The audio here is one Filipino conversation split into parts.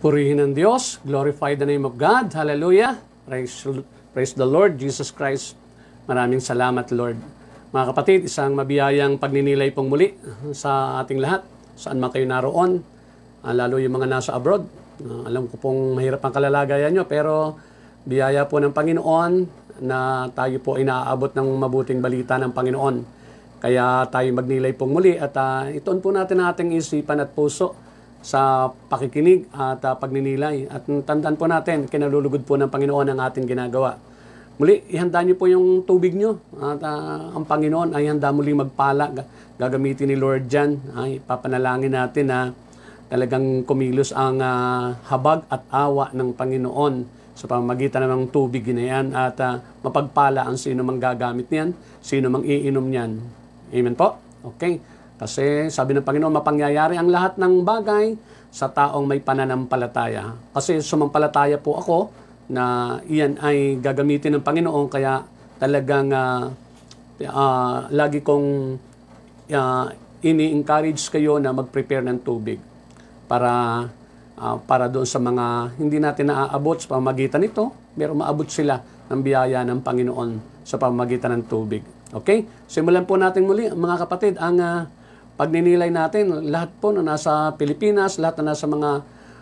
Purihin ang Diyos. Glorify the name of God. Hallelujah. Praise, praise the Lord Jesus Christ. Maraming salamat, Lord. Mga kapatid, isang mabiyayang pagninilay pong muli uh, sa ating lahat. Saan man kayo naroon, ah, lalo yung mga nasa abroad. Ah, alam ko pong mahirap ang kalalagayan nyo, pero biyaya po ng Panginoon na tayo po inaabot ng mabuting balita ng Panginoon. Kaya tayo magnilay pong muli at uh, ah, itoon po natin ating isipan at puso sa pakikinig at uh, pagninilay. At tandaan po natin, kinalulugod po ng Panginoon ang ating ginagawa. Muli, ihanda niyo po yung tubig niyo. At uh, ang Panginoon ay handa muli magpala. Gagamitin ni Lord dyan. Ay, papanalangin natin na talagang kumilos ang uh, habag at awa ng Panginoon sa pamamagitan ng tubig na yan at uh, mapagpala ang sino mang gagamit niyan, sino mang iinom niyan. Amen po? Okay. Kasi sabi ng Panginoon, mapangyayari ang lahat ng bagay sa taong may pananampalataya. Kasi sumampalataya po ako na iyan ay gagamitin ng Panginoon kaya talagang uh, uh, lagi kong uh, ini-encourage kayo na mag-prepare ng tubig para uh, para doon sa mga hindi natin naaabot sa pamagitan nito, pero maabot sila ng biyaya ng Panginoon sa pamagitan ng tubig. Okay? Simulan po natin muli mga kapatid ang uh, pag ninilay natin, lahat po na nasa Pilipinas, lahat na nasa mga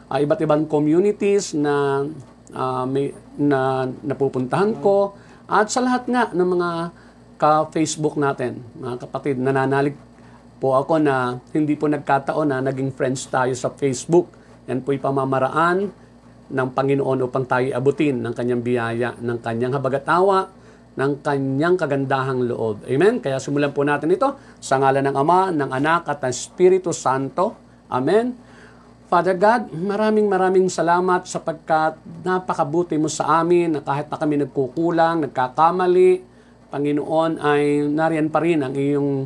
uh, iba't ibang communities na, uh, may, na napupuntahan ko, at sa lahat nga ng mga ka-Facebook natin, mga kapatid, nananalig po ako na hindi po nagkataon na naging friends tayo sa Facebook. Yan po'y pamamaraan ng Panginoon upang tayo abutin ng kanyang biyaya, ng kanyang habagatawa, ng kanyang kagandahang loob. Amen? Kaya simulan po natin ito sa ngalan ng Ama, ng Anak at ng Espiritu Santo. Amen? Father God, maraming maraming salamat sapagkat napakabuti mo sa amin na kahit na kami nagkukulang, nagkakamali, Panginoon ay nariyan pa rin ang iyong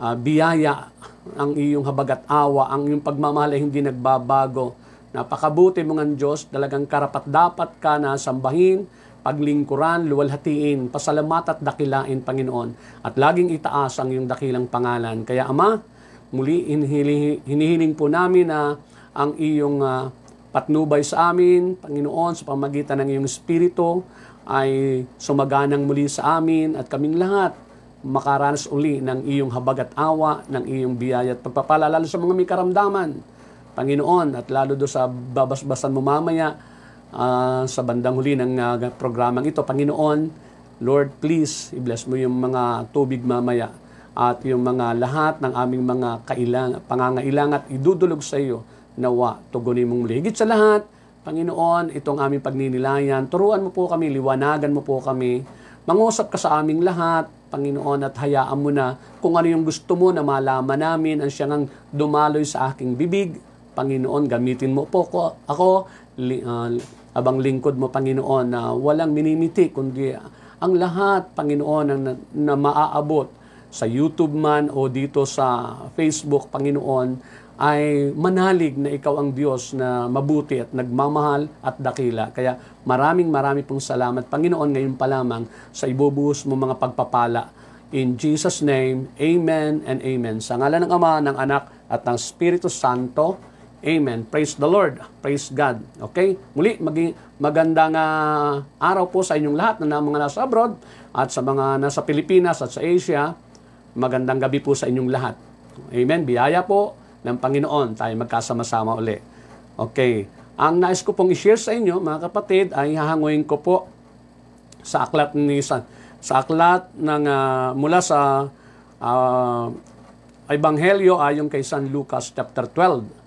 uh, biyaya, ang iyong habag at awa, ang iyong pagmamahal ay hindi nagbabago. Napakabuti mo ang Diyos, talagang karapat dapat ka na sambahin, paglingkuran, luwalhatiin, pasalamat at dakilain, Panginoon, at laging itaas ang iyong dakilang pangalan. Kaya, Ama, muli hinihiling po namin na ang iyong uh, patnubay sa amin, Panginoon, sa pamagitan ng iyong Espiritu, ay sumaganang muli sa amin at kaming lahat makaranas uli ng iyong habag at awa, ng iyong biyaya at pagpapala, lalo sa mga may karamdaman. Panginoon, at lalo do sa babasbasan mo mamaya, uh, sa bandang huli ng uh, programang ito. Panginoon, Lord, please, i-bless mo yung mga tubig mamaya at yung mga lahat ng aming mga kailang, pangangailang at idudulog sa iyo nawa tugunin mong muli. Higit sa lahat, Panginoon, itong aming pagninilayan, turuan mo po kami, liwanagan mo po kami, mangusap ka sa aming lahat, Panginoon, at hayaan mo na kung ano yung gusto mo na malaman namin ang siyang dumaloy sa aking bibig. Panginoon, gamitin mo po ako, li, uh, abang lingkod mo, Panginoon, na walang minimiti, kundi ang lahat, Panginoon, ang na, na maaabot sa YouTube man o dito sa Facebook, Panginoon, ay manalig na ikaw ang Diyos na mabuti at nagmamahal at dakila. Kaya maraming maraming pong salamat, Panginoon, ngayon pa lamang sa ibubuhos mo mga pagpapala. In Jesus' name, Amen and Amen. Sa ngalan ng Ama, ng Anak, at ng Espiritu Santo, Amen. Praise the Lord. Praise God. Okay? Muli, maging magandang uh, araw po sa inyong lahat na mga nasa abroad at sa mga nasa Pilipinas at sa Asia. Magandang gabi po sa inyong lahat. Amen. Biyaya po ng Panginoon tayo magkasama-sama uli. Okay. Ang nais ko pong i-share sa inyo, mga kapatid, ay hahanguin ko po sa aklat ni San, sa aklat ng uh, mula sa uh, Ebanghelyo ayon kay San Lucas chapter 12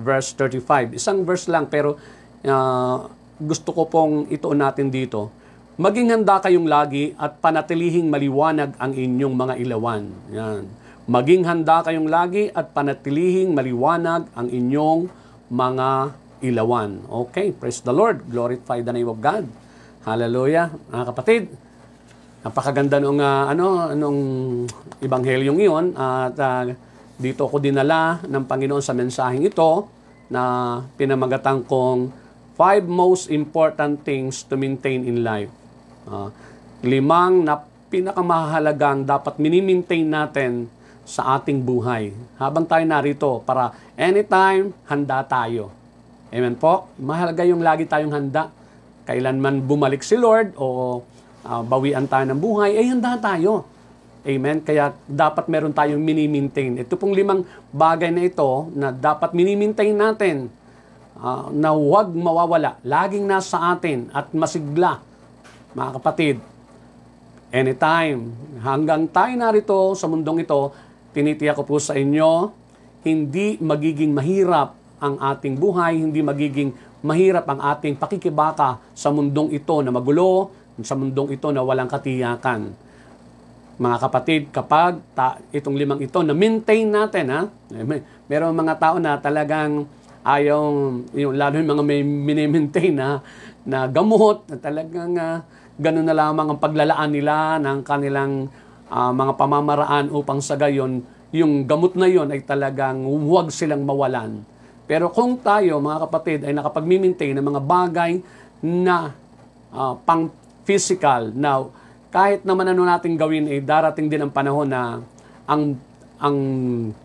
verse 35. Isang verse lang pero uh, gusto ko pong ituon natin dito. Maging handa kayong lagi at panatilihing maliwanag ang inyong mga ilawan. Yan. Maging handa kayong lagi at panatilihing maliwanag ang inyong mga ilawan. Okay, praise the Lord. Glorify the name of God. Hallelujah. Mga kapatid, napakaganda nung uh, ano nung ebanghelyo iyon at uh, dito ko dinala ng Panginoon sa mensaheng ito na pinamagatang kong five most important things to maintain in life. Uh, limang na pinakamahalagang dapat minimaintain natin sa ating buhay habang tayo narito para anytime handa tayo. Amen po? Mahalaga yung lagi tayong handa. Kailanman bumalik si Lord o uh, bawian tayo ng buhay, ay eh, handa tayo. Amen? Kaya dapat meron tayong mini-maintain. Ito pong limang bagay na ito na dapat minimaintain natin uh, na huwag mawawala. Laging nasa atin at masigla, mga kapatid. Anytime, hanggang tayo narito sa mundong ito, tinitiyak ko po sa inyo, hindi magiging mahirap ang ating buhay, hindi magiging mahirap ang ating pakikibaka sa mundong ito na magulo, sa mundong ito na walang katiyakan mga kapatid, kapag ta, itong limang ito na maintain natin, ha? Eh, meron mga tao na talagang ayaw, yung, lalo yung mga may minimaintain na, na gamot, na talagang uh, ganun na lamang ang paglalaan nila ng kanilang uh, mga pamamaraan upang sa gayon, yung gamot na yon ay talagang huwag silang mawalan. Pero kung tayo, mga kapatid, ay nakapag-maintain ng mga bagay na uh, pang-physical, na kahit naman ano natin gawin, eh, darating din ang panahon na ang ang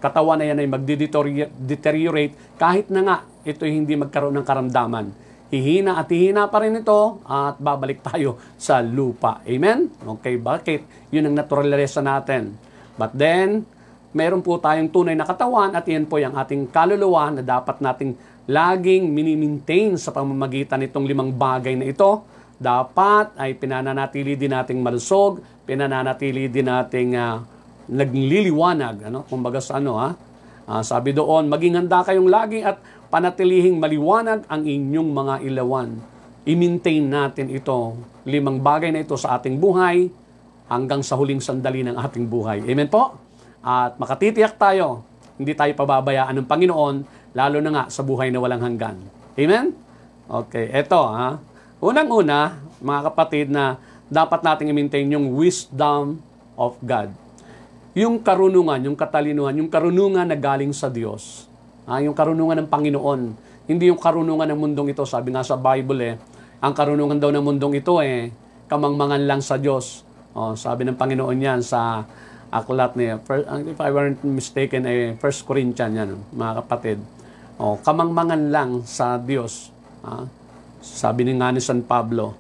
katawan na yan ay mag-deteriorate kahit na nga ito hindi magkaroon ng karamdaman. Hihina at hihina pa rin ito at babalik tayo sa lupa. Amen? Okay, bakit? Yun ang natural naturalesa natin. But then, meron po tayong tunay na katawan at yan po yung ating kaluluwa na dapat nating laging mini-maintain sa pamamagitan nitong limang bagay na ito dapat ay pinananatili din nating malusog, pinananatili din nating uh, nagliliwanag, ano? Kumbaga sa ano ha? Uh, ah, sabi doon, maging handa kayong lagi at panatilihing maliwanag ang inyong mga ilawan. I-maintain natin ito, limang bagay na ito sa ating buhay hanggang sa huling sandali ng ating buhay. Amen po? At makatitiyak tayo, hindi tayo pababayaan ng Panginoon, lalo na nga sa buhay na walang hanggan. Amen? Okay, eto ha. Ah. Unang-una, mga kapatid, na dapat nating i-maintain yung wisdom of God. Yung karunungan, yung katalinuhan, yung karunungan na galing sa Diyos. Ah, yung karunungan ng Panginoon. Hindi yung karunungan ng mundong ito. Sabi nga sa Bible eh, ang karunungan daw ng mundong ito eh, kamangmangan lang sa Diyos. Oh, sabi ng Panginoon yan sa aklat ni, ah, if I weren't mistaken, eh, 1 Corinthians yan, mga kapatid. Oh, kamangmangan lang sa Diyos. Ah, sabi ni nga ni San Pablo.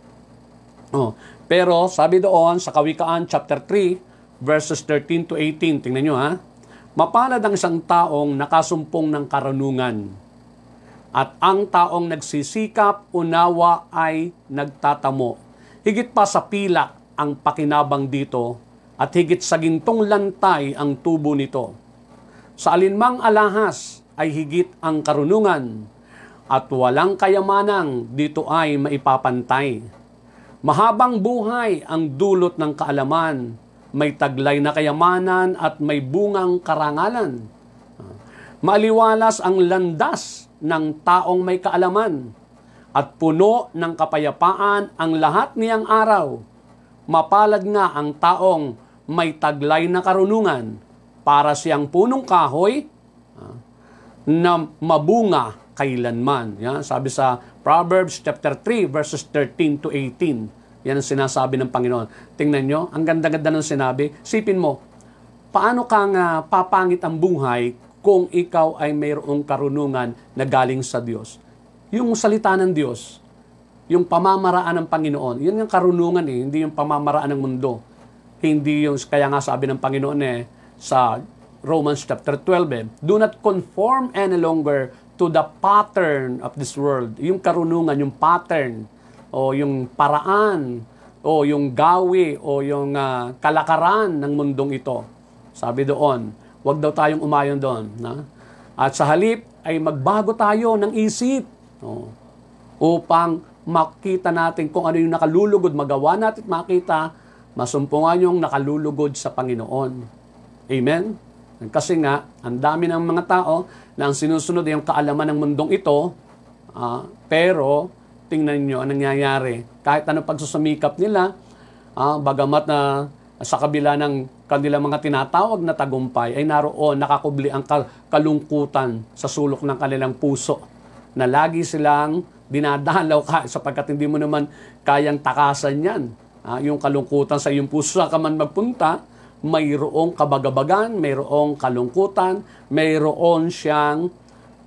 Oh, pero sabi doon sa Kawikaan chapter 3 verses 13 to 18, tingnan nyo ha. Mapalad ang isang taong nakasumpong ng karunungan at ang taong nagsisikap unawa ay nagtatamo. Higit pa sa pilak ang pakinabang dito at higit sa gintong lantay ang tubo nito. Sa alinmang alahas ay higit ang karunungan at walang kayamanang dito ay maipapantay. Mahabang buhay ang dulot ng kaalaman, may taglay na kayamanan at may bungang karangalan. Maliwalas ang landas ng taong may kaalaman at puno ng kapayapaan ang lahat niyang araw. Mapalad nga ang taong may taglay na karunungan para siyang punong kahoy ah, na mabunga kailanman. Yan, sabi sa Proverbs chapter 3 verses 13 to 18. Yan ang sinasabi ng Panginoon. Tingnan nyo, ang ganda-ganda ng sinabi. Sipin mo, paano kang uh, papangit ang buhay kung ikaw ay mayroong karunungan na galing sa Diyos? Yung salita ng Diyos, yung pamamaraan ng Panginoon, yun yung karunungan eh, hindi yung pamamaraan ng mundo. Hindi yung, kaya nga sabi ng Panginoon eh, sa Romans chapter 12 eh, Do not conform any longer to the pattern of this world. Yung karunungan, yung pattern, o yung paraan, o yung gawi, o yung uh, kalakaran ng mundong ito. Sabi doon, huwag daw tayong umayon doon. Na? At sa halip ay magbago tayo ng isip no? upang makita natin kung ano yung nakalulugod, magawa natin makita, masumpungan yung nakalulugod sa Panginoon. Amen? Kasi nga, ang dami ng mga tao, na ang sinusunod ay ang kaalaman ng mundong ito, uh, pero tingnan nyo ang nangyayari. Kahit anong pagsusumikap nila, uh, bagamat na sa kabila ng kanilang mga tinatawag na tagumpay ay naroon nakakubli ang kalungkutan sa sulok ng kanilang puso na lagi silang dinadalaw ka sapagkat hindi mo naman kayang takasan yan. Uh, yung kalungkutan sa iyong puso sa ka man magpunta, mayroong kabagabagan, mayroong kalungkutan, mayroon siyang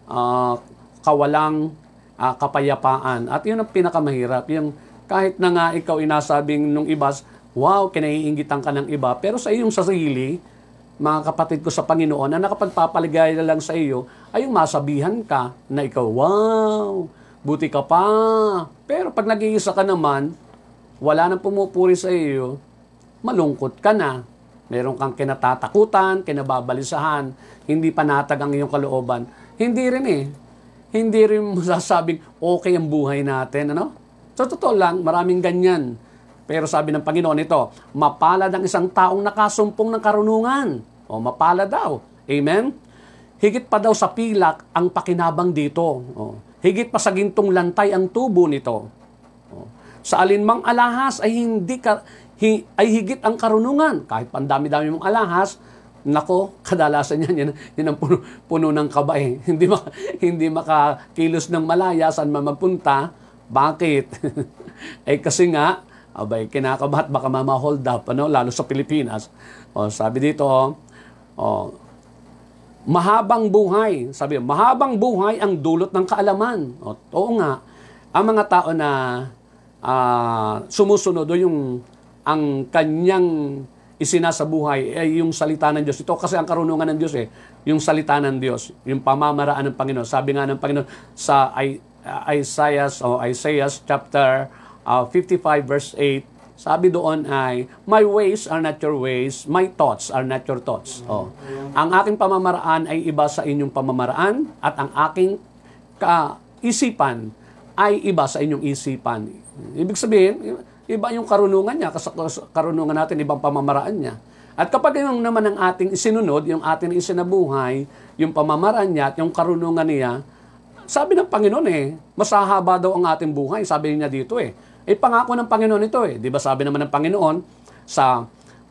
uh, kawalang uh, kapayapaan. At yun ang pinakamahirap. Yung kahit na nga ikaw inasabing nung ibas, wow, kinaiingitan ka ng iba. Pero sa iyong sarili, mga kapatid ko sa Panginoon, na nakapagpapaligay na lang sa iyo, ay yung masabihan ka na ikaw, wow, buti ka pa. Pero pag nag-iisa ka naman, wala nang pumupuri sa iyo, malungkot ka na meron kang kinatatakutan, kinababalisahan, hindi panatag ang iyong kalooban, hindi rin eh. Hindi rin masasabing okay ang buhay natin, ano? So, totoo lang, maraming ganyan. Pero sabi ng Panginoon ito, mapalad ang isang taong nakasumpong ng karunungan. O, mapalad daw. Amen? Higit pa daw sa pilak ang pakinabang dito. O, higit pa sa gintong lantay ang tubo nito. O, sa alinmang alahas ay hindi, ka, hi, ay higit ang karunungan. Kahit pandami-dami mong alahas, nako, kadalasan yan, yan, yan ang puno, puno ng kaba hindi, maka, hindi makakilos ng malaya saan man mapunta. Bakit? ay eh, kasi nga, abay, kinakabahat baka mama hold up, ano, lalo sa Pilipinas. O, sabi dito, o, mahabang buhay. Sabi, mahabang buhay ang dulot ng kaalaman. O, oo nga, ang mga tao na uh, sumusunod o yung ang kanyang isinasabuhay ay eh, yung salita ng Diyos. Ito kasi ang karunungan ng Diyos eh, yung salita ng Diyos, yung pamamaraan ng Panginoon. Sabi nga ng Panginoon sa uh, Isaiah o Isaiah chapter uh, 55 verse 8, sabi doon ay, My ways are not your ways, my thoughts are not your thoughts. Oh. Ang aking pamamaraan ay iba sa inyong pamamaraan at ang aking kaisipan ay iba sa inyong isipan. Ibig sabihin, iba yung karunungan niya, kas- karunungan natin, ibang pamamaraan niya. At kapag yung naman ang ating isinunod, yung ating isinabuhay, yung pamamaraan niya at yung karunungan niya, sabi ng Panginoon eh, masahaba daw ang ating buhay, sabi niya dito eh. Eh pangako ng Panginoon ito eh. 'Di ba sabi naman ng Panginoon sa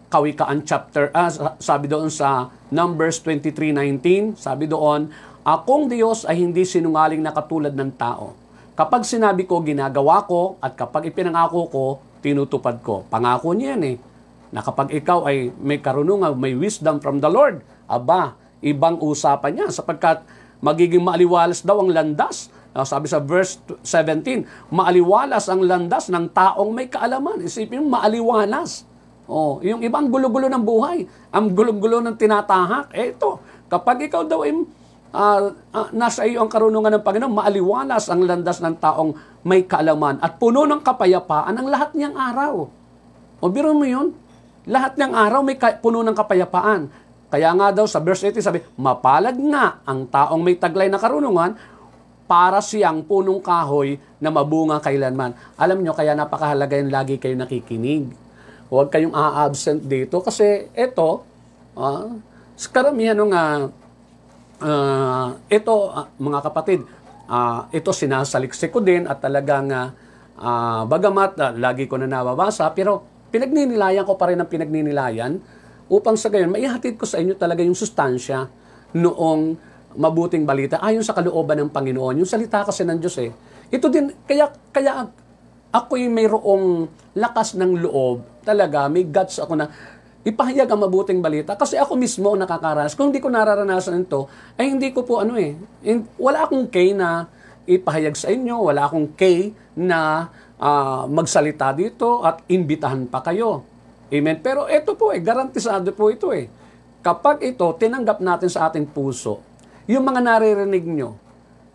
Kawikaan chapter ah, sabi doon sa Numbers 23:19, sabi doon, akong Diyos ay hindi sinungaling na katulad ng tao. Kapag sinabi ko, ginagawa ko, at kapag ipinangako ko, tinutupad ko. Pangako niya yan eh. Na kapag ikaw ay may karunungan, may wisdom from the Lord, aba, ibang usapan niya sapagkat magiging maaliwalas daw ang landas. Ah, sabi sa verse 17, maaliwalas ang landas ng taong may kaalaman. Isipin mo, maaliwalas. Oh, yung ibang gulo-gulo ng buhay, ang gulo-gulo ng tinatahak, eh ito, kapag ikaw daw ay uh, uh, nasa iyo ang karunungan ng Panginoon, maaliwalas ang landas ng taong may kaalaman at puno ng kapayapaan ang lahat niyang araw. O biro mo yun? Lahat niyang araw may ka- puno ng kapayapaan. Kaya nga daw sa verse 18 sabi, mapalag nga ang taong may taglay na karunungan para siyang punong kahoy na mabunga kailanman. Alam nyo, kaya napakahalaga yung lagi kayo nakikinig. Huwag kayong a-absent dito kasi ito, uh, ah, karamihan ng uh, uh, ito, uh, mga kapatid, uh, ito sinasaliksik ko din at talagang uh, bagamat uh, lagi ko na nababasa, pero pinagninilayan ko pa rin ang pinagninilayan upang sa gayon, maihatid ko sa inyo talaga yung sustansya noong mabuting balita ayon sa kalooban ng Panginoon. Yung salita kasi ng Diyos eh. Ito din, kaya, kaya ako'y mayroong lakas ng loob, talaga, may guts ako na ipahayag ang mabuting balita. Kasi ako mismo ang nakakaranas. Kung hindi ko nararanasan ito, ay hindi ko po ano eh. Wala akong K na ipahayag sa inyo. Wala akong K na uh, magsalita dito at imbitahan pa kayo. Amen. Pero ito po eh, garantisado po ito eh. Kapag ito, tinanggap natin sa ating puso, yung mga naririnig nyo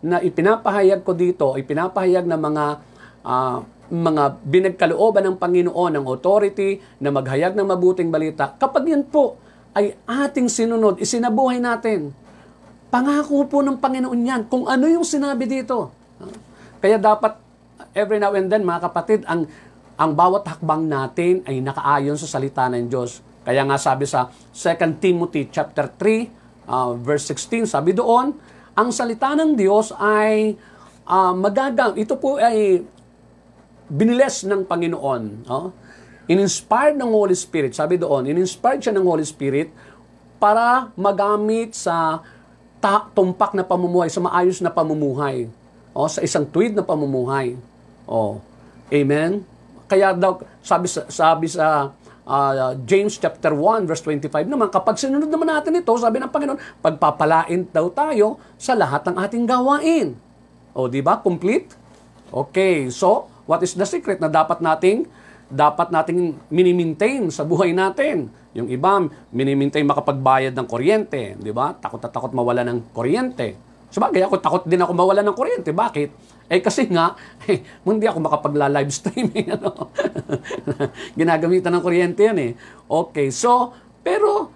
na ipinapahayag ko dito, ipinapahayag ng mga uh, mga binagkalooban ng Panginoon ng authority na maghayag ng mabuting balita, kapag yan po ay ating sinunod, isinabuhay natin, pangako po ng Panginoon yan kung ano yung sinabi dito. Kaya dapat every now and then mga kapatid, ang, ang bawat hakbang natin ay nakaayon sa salita ng Diyos. Kaya nga sabi sa 2 Timothy chapter 3 uh, verse 16, sabi doon, ang salita ng Diyos ay uh, ah, magagamit. Ito po ay biniles ng Panginoon. Oh? Ininspired ng Holy Spirit, sabi doon, ininspired siya ng Holy Spirit para magamit sa ta- tumpak na pamumuhay, sa maayos na pamumuhay. Oh, sa isang tuwid na pamumuhay. Oh. Amen. Kaya daw sabi sa, sabi sa uh, James chapter 1 verse 25 naman kapag sinunod naman natin ito, sabi ng Panginoon, pagpapalain daw tayo sa lahat ng ating gawain. O, oh, di ba? Complete? Okay. So, What is the secret na dapat nating dapat nating mini-maintain sa buhay natin. Yung iba, minimaintain makapagbayad ng kuryente, di ba? Takot na takot mawala ng kuryente. Sabagay ako, takot din ako mawala ng kuryente. Bakit? Eh kasi nga, eh, hindi ako makapagla-live streaming. Eh, ano? Ginagamitan ng kuryente yan eh. Okay, so, pero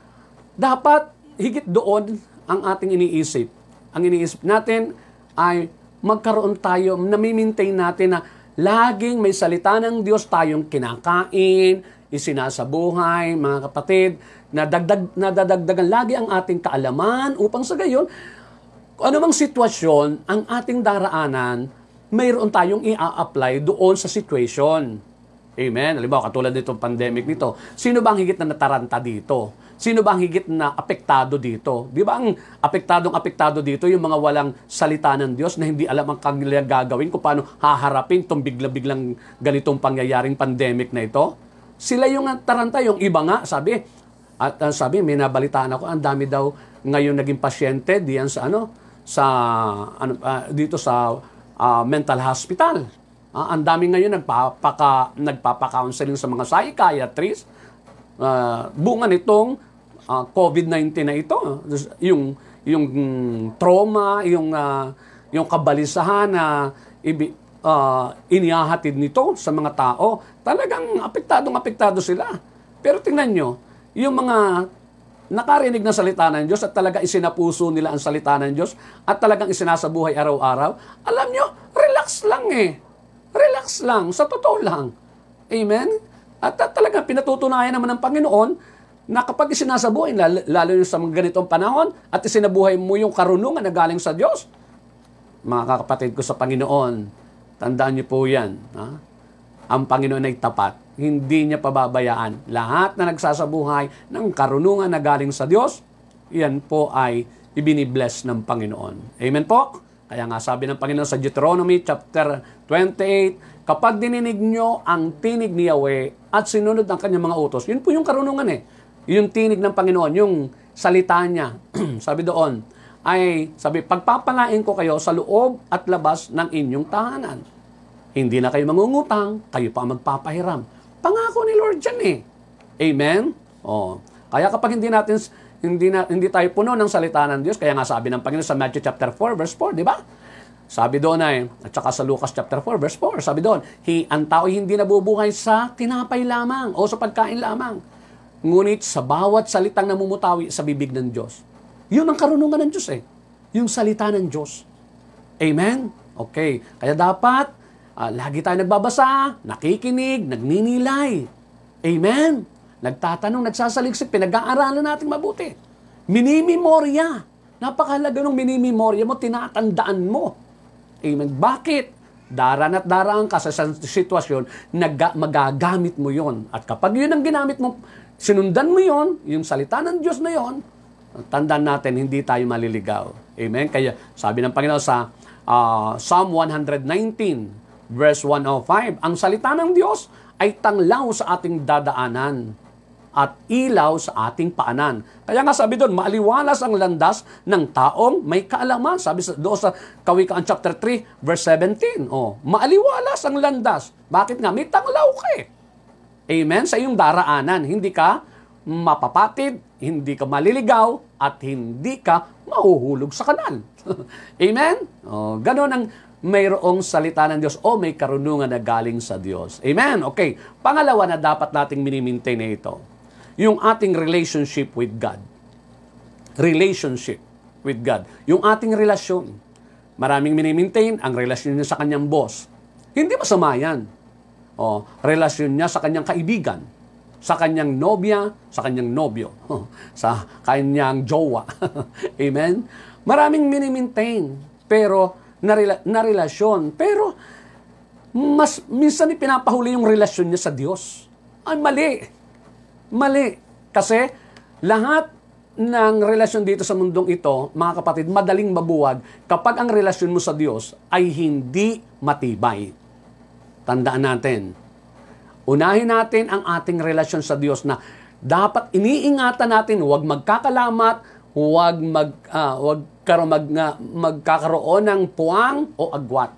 dapat higit doon ang ating iniisip. Ang iniisip natin ay magkaroon tayo, namimaintain natin na Laging may salita ng Diyos tayong kinakain, isinasabuhay, mga kapatid, nadagdag, nadadagdagan lagi ang ating kaalaman upang sa gayon, ano mang sitwasyon ang ating daraanan, mayroon tayong i-apply doon sa situation. Amen. Alibaw, katulad nitong pandemic nito, sino ba ang higit na nataranta dito? Sino ba ang higit na apektado dito? Di ba ang apektadong apektado dito yung mga walang salita ng Diyos na hindi alam ang kanilang gagawin kung paano haharapin itong bigla-biglang ganitong pangyayaring pandemic na ito? Sila yung taranta, yung iba nga, sabi, at uh, sabi, may nabalitaan ako, ang dami daw ngayon naging pasyente diyan sa ano, sa ano, uh, dito sa uh, mental hospital. Uh, ang dami ngayon nagpapaka nagpapa-counseling sa mga psychiatrist uh, ah, bunga nitong uh, ah, COVID-19 na ito. Ah. Yung, yung trauma, yung, uh, yung kabalisahan na ibi, uh, inihahatid nito sa mga tao, talagang apektadong apektado sila. Pero tingnan nyo, yung mga nakarinig ng salita ng Diyos at talaga isinapuso nila ang salita ng Diyos at talagang isinasabuhay araw-araw, alam nyo, relax lang eh. Relax lang, sa totoo lang. Amen? At, talaga pinatutunayan naman ng Panginoon na kapag isinasabuhay, lalo, yung sa mga ganitong panahon, at isinabuhay mo yung karunungan na galing sa Diyos, mga kapatid ko sa Panginoon, tandaan niyo po yan. Ha? Ang Panginoon ay tapat. Hindi niya pababayaan. Lahat na nagsasabuhay ng karunungan na galing sa Diyos, yan po ay ibinibless ng Panginoon. Amen po? Kaya nga sabi ng Panginoon sa Deuteronomy chapter 28, Kapag dininig nyo ang tinig ni Yahweh at sinunod ang kanyang mga utos, yun po yung karunungan eh. Yung tinig ng Panginoon, yung salita niya. sabi doon, ay sabi, pagpapalain ko kayo sa loob at labas ng inyong tahanan. Hindi na kayo mangungutang, kayo pa magpapahiram. Pangako ni Lord yan eh. Amen? Oh. Kaya kapag hindi natin hindi na, hindi tayo puno ng salita ng Diyos, kaya nga sabi ng Panginoon sa Matthew chapter 4 verse 4, di ba? Sabi doon ay, at saka sa Lucas chapter 4 verse 4, sabi doon, He, ang tao hindi nabubuhay sa tinapay lamang o sa pagkain lamang. Ngunit sa bawat salitang namumutawi sa bibig ng Diyos. Yun ang karunungan ng Diyos eh. Yung salita ng Diyos. Amen? Okay. Kaya dapat, uh, lagi tayo nagbabasa, nakikinig, nagninilay. Amen? Nagtatanong, nagsasaliksik, pinag-aaralan natin mabuti. Minimemorya. Napakahalaga ng minimemorya mo, tinatandaan mo. Amen. Bakit? Daran at daraan ka sa sitwasyon, magagamit mo yon. At kapag yun ang ginamit mo, sinundan mo yon, yung salita ng Diyos na yon, tandaan natin, hindi tayo maliligaw. Amen? Kaya sabi ng Panginoon sa uh, Psalm 119, verse 105, ang salita ng Diyos ay tanglaw sa ating dadaanan at ilaw sa ating paanan. Kaya nga sabi doon, maaliwalas ang landas ng taong may kaalaman. Sabi doon sa Kawikaan chapter 3 verse 17. Oh, maaliwalas ang landas. Bakit nga? May tanglaw ka eh. Amen? Sa iyong daraanan, hindi ka mapapatid, hindi ka maliligaw, at hindi ka mahuhulog sa kanal. Amen? Oh, ganun ang mayroong salita ng Diyos o may karunungan na galing sa Diyos. Amen? Okay. Pangalawa na dapat nating minimaintain na ito yung ating relationship with God. Relationship with God. Yung ating relasyon. Maraming minimaintain ang relasyon niya sa kanyang boss. Hindi masama yan. O, relasyon niya sa kanyang kaibigan, sa kanyang nobya, sa kanyang nobyo, sa kanyang jowa. Amen? Maraming minimaintain, pero na relasyon. Pero mas minsan ipinapahuli yung relasyon niya sa Diyos. Ay, mali. Mali. Kasi lahat ng relasyon dito sa mundong ito, mga kapatid, madaling mabuwag kapag ang relasyon mo sa Diyos ay hindi matibay. Tandaan natin, unahin natin ang ating relasyon sa Diyos na dapat iniingatan natin, huwag magkakalamat, huwag mag uh, huwag karo mag, uh, magkakaroon ng puwang o agwat.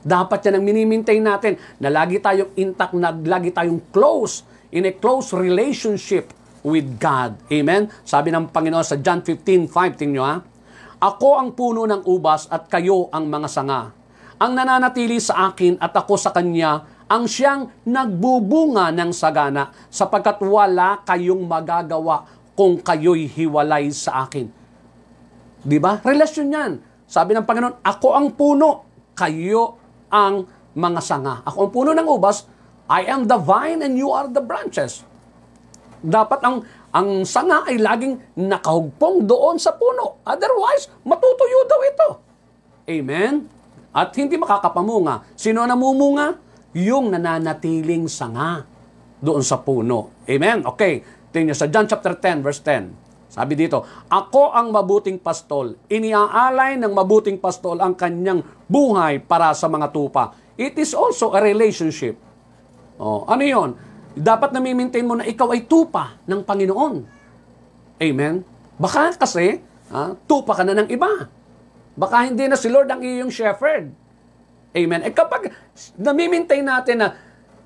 Dapat yan ang minimintay natin na lagi tayong intact, na lagi tayong close in a close relationship with God. Amen? Sabi ng Panginoon sa John 15:5 tingnan ha. Ako ang puno ng ubas at kayo ang mga sanga. Ang nananatili sa akin at ako sa kanya ang siyang nagbubunga ng sagana sapagkat wala kayong magagawa kung kayo'y hiwalay sa akin. 'Di ba? Relasyon 'yan. Sabi ng Panginoon, ako ang puno, kayo ang mga sanga. Ako ang puno ng ubas, I am the vine and you are the branches. Dapat ang ang sanga ay laging nakahugpong doon sa puno. Otherwise, matutuyo daw ito. Amen? At hindi makakapamunga. Sino namumunga? Yung nananatiling sanga doon sa puno. Amen? Okay. Tingnan sa John chapter 10 verse 10. Sabi dito, Ako ang mabuting pastol. Iniaalay ng mabuting pastol ang kanyang buhay para sa mga tupa. It is also a relationship Oh, ano yon? Dapat nami-maintain mo na ikaw ay tupa ng Panginoon. Amen? Baka kasi, ha, tupa ka na ng iba. Baka hindi na si Lord ang iyong shepherd. Amen? Eh kapag namimintay natin na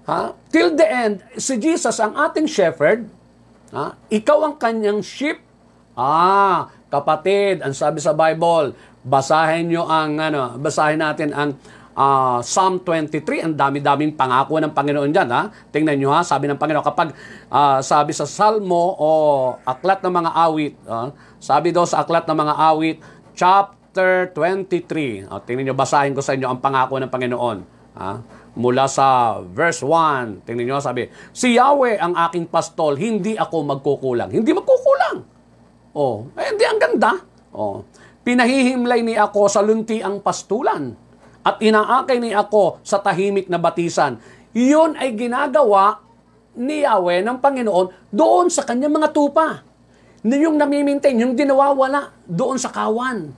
ha, till the end, si Jesus ang ating shepherd, ha, ikaw ang kanyang sheep, ah, kapatid, ang sabi sa Bible, basahin nyo ang, ano, basahin natin ang uh, Psalm 23, ang dami-daming pangako ng Panginoon diyan Ha? Tingnan niyo ha, sabi ng Panginoon, kapag uh, sabi sa Salmo o Aklat ng mga Awit, uh, sabi daw sa Aklat ng mga Awit, chapter 23, uh, ah, tingnan niyo basahin ko sa inyo ang pangako ng Panginoon. Ha? Mula sa verse 1, tingnan niyo sabi, Si Yahweh ang aking pastol, hindi ako magkukulang. Hindi magkukulang. Oh, eh, hindi ang ganda. Oh. Pinahihimlay ni ako sa lunti ang pastulan at inaakay ni ako sa tahimik na batisan. Iyon ay ginagawa ni Yahweh ng Panginoon doon sa kanyang mga tupa. Yung namimintain, yung dinawawala doon sa kawan.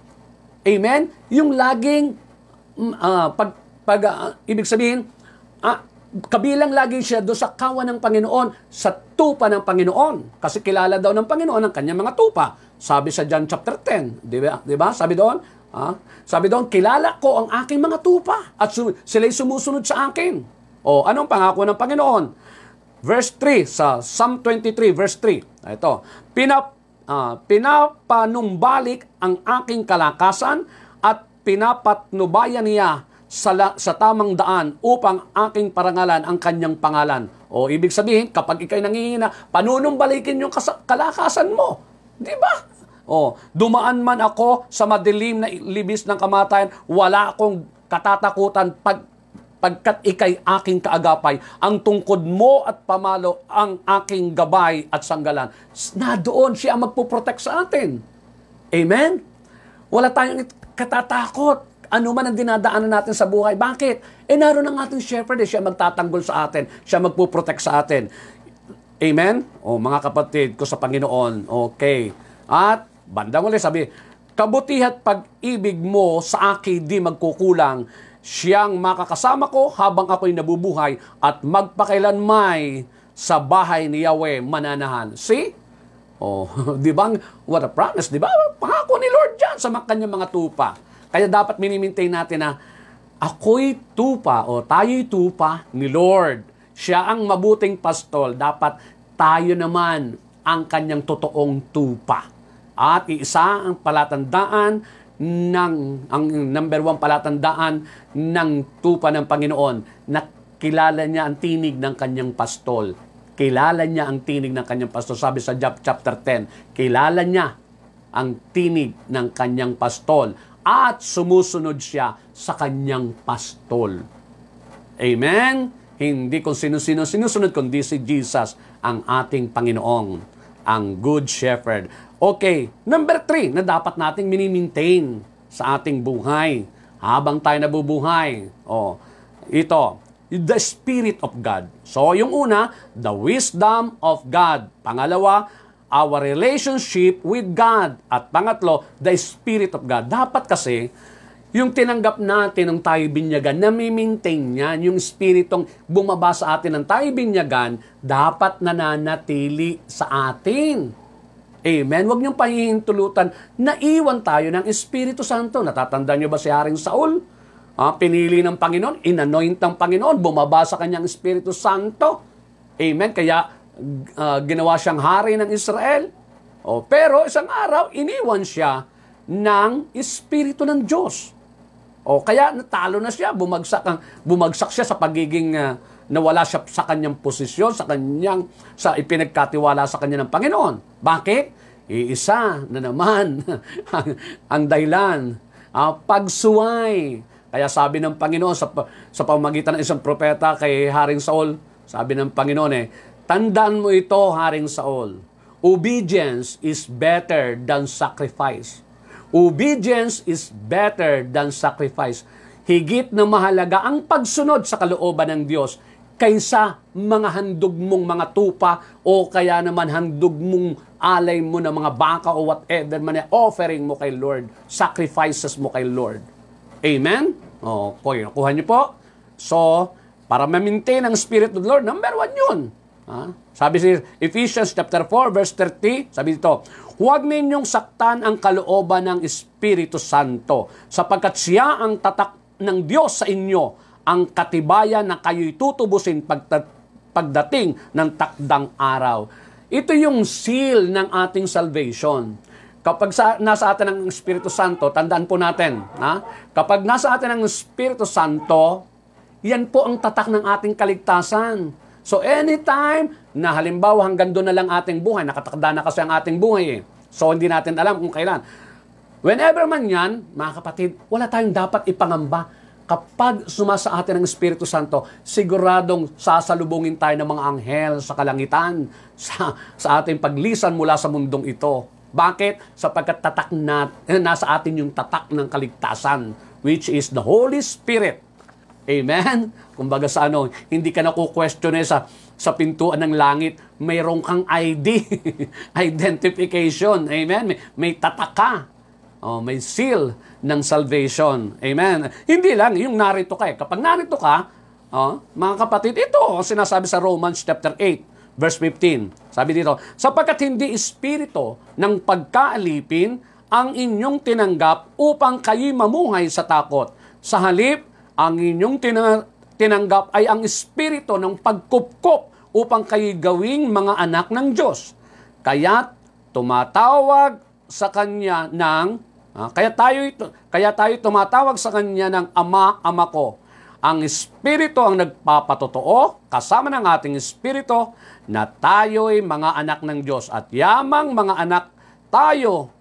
Amen? Yung laging uh, pag, pag uh, ibig sabihin, uh, kabilang lagi siya doon sa kawan ng Panginoon, sa tupa ng Panginoon. Kasi kilala daw ng Panginoon ang kanyang mga tupa. Sabi sa John chapter 10, di ba? Di ba? Sabi doon, Ah? Sabi doon, kilala ko ang aking mga tupa at su- sila'y sumusunod sa akin. O, anong pangako ng Panginoon? Verse 3 sa Psalm 23 verse 3. Ah, ito. Pinap uh, ah, pinapanumbalik ang aking kalakasan at pinapatnubayan niya sa, la, sa tamang daan upang aking parangalan ang kanyang pangalan. O ibig sabihin, kapag ikay nangihina, panunumbalikin yung kalakasan mo. Di ba? Oh, dumaan man ako sa madilim na libis ng kamatayan, wala akong katatakutan pag pagkat ikay aking kaagapay, ang tungkod mo at pamalo ang aking gabay at sanggalan. Na doon siya ang magpuprotect sa atin. Amen? Wala tayong katatakot ano man ang dinadaanan natin sa buhay. Bakit? Eh naroon ang ating shepherd, eh, siya magtatanggol sa atin, siya magpuprotect sa atin. Amen? O mga kapatid ko sa Panginoon, okay. At Bandang uli sabi, kabutihat pag-ibig mo sa akin di magkukulang. Siyang makakasama ko habang ako'y nabubuhay at magpakailanmay sa bahay ni Yahweh mananahan. See? Oh, di ba? What a promise, di ba? Pangako ni Lord dyan sa kanyang mga tupa. Kaya dapat minimaintain natin na ako'y tupa o tayo'y tupa ni Lord. Siya ang mabuting pastol. Dapat tayo naman ang kanyang totoong tupa. At isa ang palatandaan ng ang number one palatandaan ng tupa ng Panginoon na kilala niya ang tinig ng kanyang pastol. Kilala niya ang tinig ng kanyang pastol. Sabi sa Job chapter 10, kilala niya ang tinig ng kanyang pastol at sumusunod siya sa kanyang pastol. Amen? Hindi kung sino-sino sinusunod, kundi si Jesus, ang ating Panginoong, ang Good Shepherd. Okay, number three na dapat nating mini-maintain sa ating buhay habang tayo nabubuhay. Oh, ito, the Spirit of God. So, yung una, the wisdom of God. Pangalawa, our relationship with God. At pangatlo, the Spirit of God. Dapat kasi, yung tinanggap natin ng tayo binyagan, nami-maintain yan, yung spiritong bumaba sa atin ng tayo binyagan, dapat nananatili sa atin. Amen. Huwag niyong pahihintulutan. iwan tayo ng Espiritu Santo. Natatanda niyo ba si Haring Saul? Ah, pinili ng Panginoon, inanoint ng Panginoon, bumaba sa kanyang Espiritu Santo. Amen. Kaya uh, ginawa siyang hari ng Israel. Oh, pero isang araw, iniwan siya ng Espiritu ng Diyos. O kaya natalo na siya, bumagsak ang bumagsak siya sa pagiging uh, nawala wala siya sa kanyang posisyon, sa kanyang sa ipinagkatiwala sa kanya ng Panginoon. Bakit? Iisa na naman ang, ang dahilan, ah, pagsuway. Kaya sabi ng Panginoon sa, sa pamagitan ng isang propeta kay Haring Saul, sabi ng Panginoon eh, tandaan mo ito, Haring Saul. Obedience is better than sacrifice. Obedience is better than sacrifice. Higit na mahalaga ang pagsunod sa kalooban ng Diyos kaysa mga handog mong mga tupa o kaya naman handog mong alay mo na mga baka o whatever man offering mo kay Lord, sacrifices mo kay Lord. Amen? O, okay, nakuha niyo po. So, para ma-maintain ang Spirit of the Lord, number one yun. Ha? Sabi si Ephesians chapter 4 verse 30, sabi dito, Huwag ninyong saktan ang kalooban ng Espiritu Santo, sapagkat siya ang tatak ng Diyos sa inyo ang katibayan na kayo'y tutubusin pagdating ng takdang araw. Ito yung seal ng ating salvation. Kapag sa, nasa atin ang Espiritu Santo, tandaan po natin, ha? kapag nasa atin ang Espiritu Santo, yan po ang tatak ng ating kaligtasan. So anytime na halimbawa hanggang doon na lang ating buhay, nakatakda na kasi ang ating buhay eh. So hindi natin alam kung kailan. Whenever man yan, mga kapatid, wala tayong dapat ipangamba kapag sumasa atin ang Espiritu Santo, siguradong sasalubungin tayo ng mga anghel sa kalangitan, sa, sa ating paglisan mula sa mundong ito. Bakit? Sapagkat tatak na, eh, nasa atin yung tatak ng kaligtasan, which is the Holy Spirit. Amen? Kumbaga sa ano, hindi ka naku-question sa, sa pintuan ng langit, mayroong kang ID, identification. Amen? May, may tatak ka. Oh, may seal ng salvation. Amen. Hindi lang yung narito ka eh. Kapag narito ka, oh, mga kapatid, ito ang oh, sinasabi sa Romans chapter 8, verse 15. Sabi dito, sapagkat hindi espiritu ng pagkaalipin ang inyong tinanggap upang kayo mamuhay sa takot. Sa halip, ang inyong tinanggap ay ang espiritu ng pagkupkop upang kayo gawing mga anak ng Diyos. Kaya't tumatawag sa kanya ng ah, kaya tayo kaya tayo tumatawag sa kanya ng ama ama ko. Ang espiritu ang nagpapatotoo kasama ng ating espiritu na tayo'y mga anak ng Diyos at yamang mga anak tayo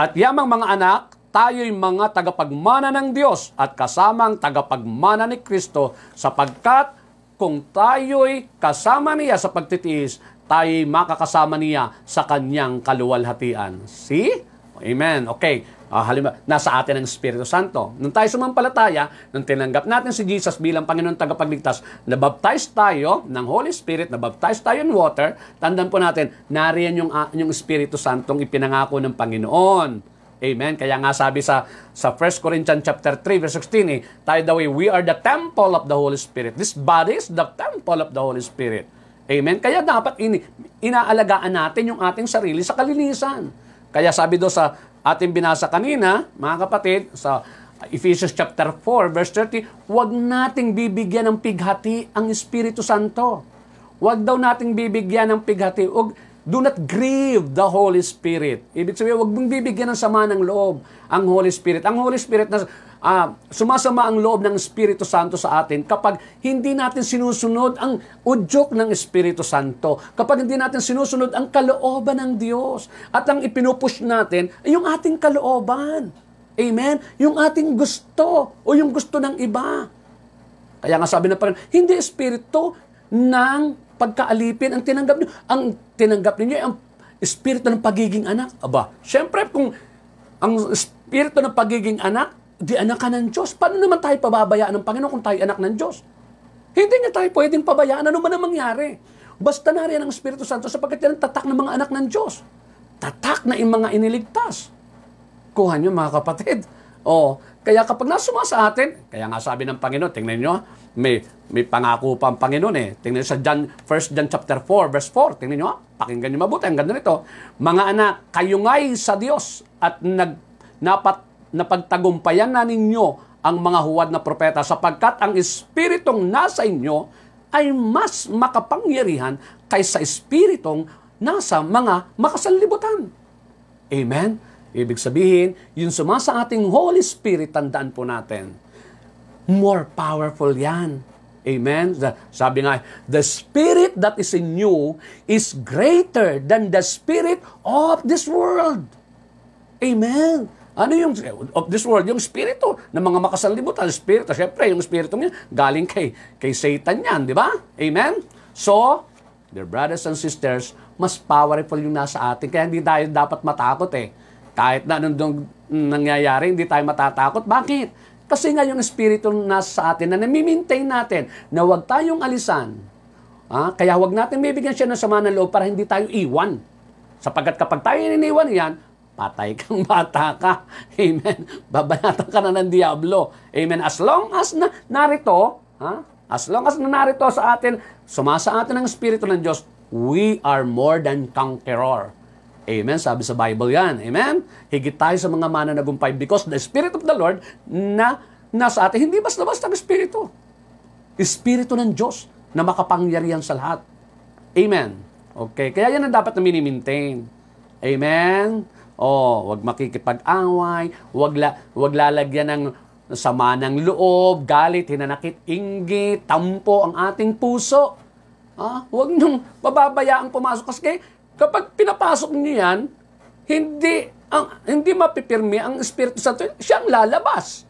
at yamang mga anak tayo'y mga tagapagmana ng Diyos at kasamang tagapagmana ni Kristo sapagkat kung tayo'y kasama niya sa pagtitiis, tayo'y makakasama niya sa kanyang kaluwalhatian. See? Amen. Okay. Uh, halimbawa, nasa atin ang Espiritu Santo. Nung tayo sumampalataya, nung tinanggap natin si Jesus bilang Panginoon Tagapagligtas, nabaptize tayo ng Holy Spirit, nabaptize tayo in water, tandaan po natin, nariyan yung, uh, yung Espiritu Santong ipinangako ng Panginoon. Amen. Kaya nga sabi sa sa 1 Corinthians chapter 3 verse 16, eh, tayo daw eh, we are the temple of the Holy Spirit. This body is the temple of the Holy Spirit. Amen? Kaya dapat ini inaalagaan natin yung ating sarili sa kalinisan. Kaya sabi do sa ating binasa kanina, mga kapatid, sa Ephesians chapter 4 verse 30, huwag nating bibigyan ng pighati ang Espiritu Santo. Huwag daw nating bibigyan ng pighati. Huwag, do not grieve the Holy Spirit. Ibig sabihin, huwag mong bibigyan ng sama ng loob ang Holy Spirit. Ang Holy Spirit na uh, sumasama ang loob ng Espiritu Santo sa atin kapag hindi natin sinusunod ang udyok ng Espiritu Santo, kapag hindi natin sinusunod ang kalooban ng Diyos at ang ipinupush natin ay yung ating kalooban. Amen? Yung ating gusto o yung gusto ng iba. Kaya nga sabi na parang, hindi espiritu ng pagkaalipin ang tinanggap niyo. Ang tinanggap niyo ang espiritu ng pagiging anak. Aba, syempre kung ang espiritu ng pagiging anak Di anak ka ng Diyos. Paano naman tayo pababayaan ng Panginoon kung tayo anak ng Diyos? Hindi niya tayo pwedeng pabayaan ano man ang mangyari. Basta nariyan ang Espiritu Santo sapagkat yan ang tatak ng mga anak ng Diyos. Tatak na yung mga iniligtas. Kuha niyo mga kapatid. O, kaya kapag nasuma sa atin, kaya nga sabi ng Panginoon, tingnan niyo, may, may pangako pa ang Panginoon eh. Tingnan sa John, 1 John chapter 4, verse 4. Tingnan niyo, ah, pakinggan niyo mabuti. Ang ganda nito. Mga anak, kayo nga'y sa Diyos at nag, napat, napagtagumpayan na ninyo ang mga huwad na propeta sapagkat ang espiritong nasa inyo ay mas makapangyarihan kaysa espiritong nasa mga makasalibutan. Amen? Ibig sabihin, yun sumasa ating Holy Spirit, tandaan po natin. More powerful yan. Amen? sabi nga, the spirit that is in you is greater than the spirit of this world. Amen? Ano yung of this world? Yung spirito ng mga makasalimutan. Spirito, syempre, yung spirito niya, galing kay, kay Satan yan, di ba? Amen? So, dear brothers and sisters, mas powerful yung nasa atin. Kaya hindi tayo dapat matakot eh. Kahit na anong nangyayari, hindi tayo matatakot. Bakit? Kasi nga yung spirito nasa sa atin na namimaintain natin na huwag tayong alisan. Ha? kaya huwag natin bibigyan siya ng sama ng loob para hindi tayo iwan. Sapagkat kapag tayo iniwan yan, patay kang bata ka. Amen. Babanatan ka na ng Diablo. Amen. As long as na, narito, ha? as long as na narito sa atin, sumasa atin ang Espiritu ng Diyos, we are more than conqueror. Amen. Sabi sa Bible yan. Amen. Higit tayo sa mga mananagumpay because the Spirit of the Lord na nasa atin. Hindi basta-basta ang Espiritu. Espiritu ng Diyos na makapangyarihan sa lahat. Amen. Okay. Kaya yan ang dapat na mini-maintain. Amen. Oh, wag makikipag-away, wag la, wag lalagyan ng sama ng loob, galit, hinanakit, inggit, tampo ang ating puso. Ah, wag nung pababayaang pumasok kasi kapag pinapasok niyo yan, hindi ang hindi mapipirmi ang Espiritu Santo, siyang lalabas.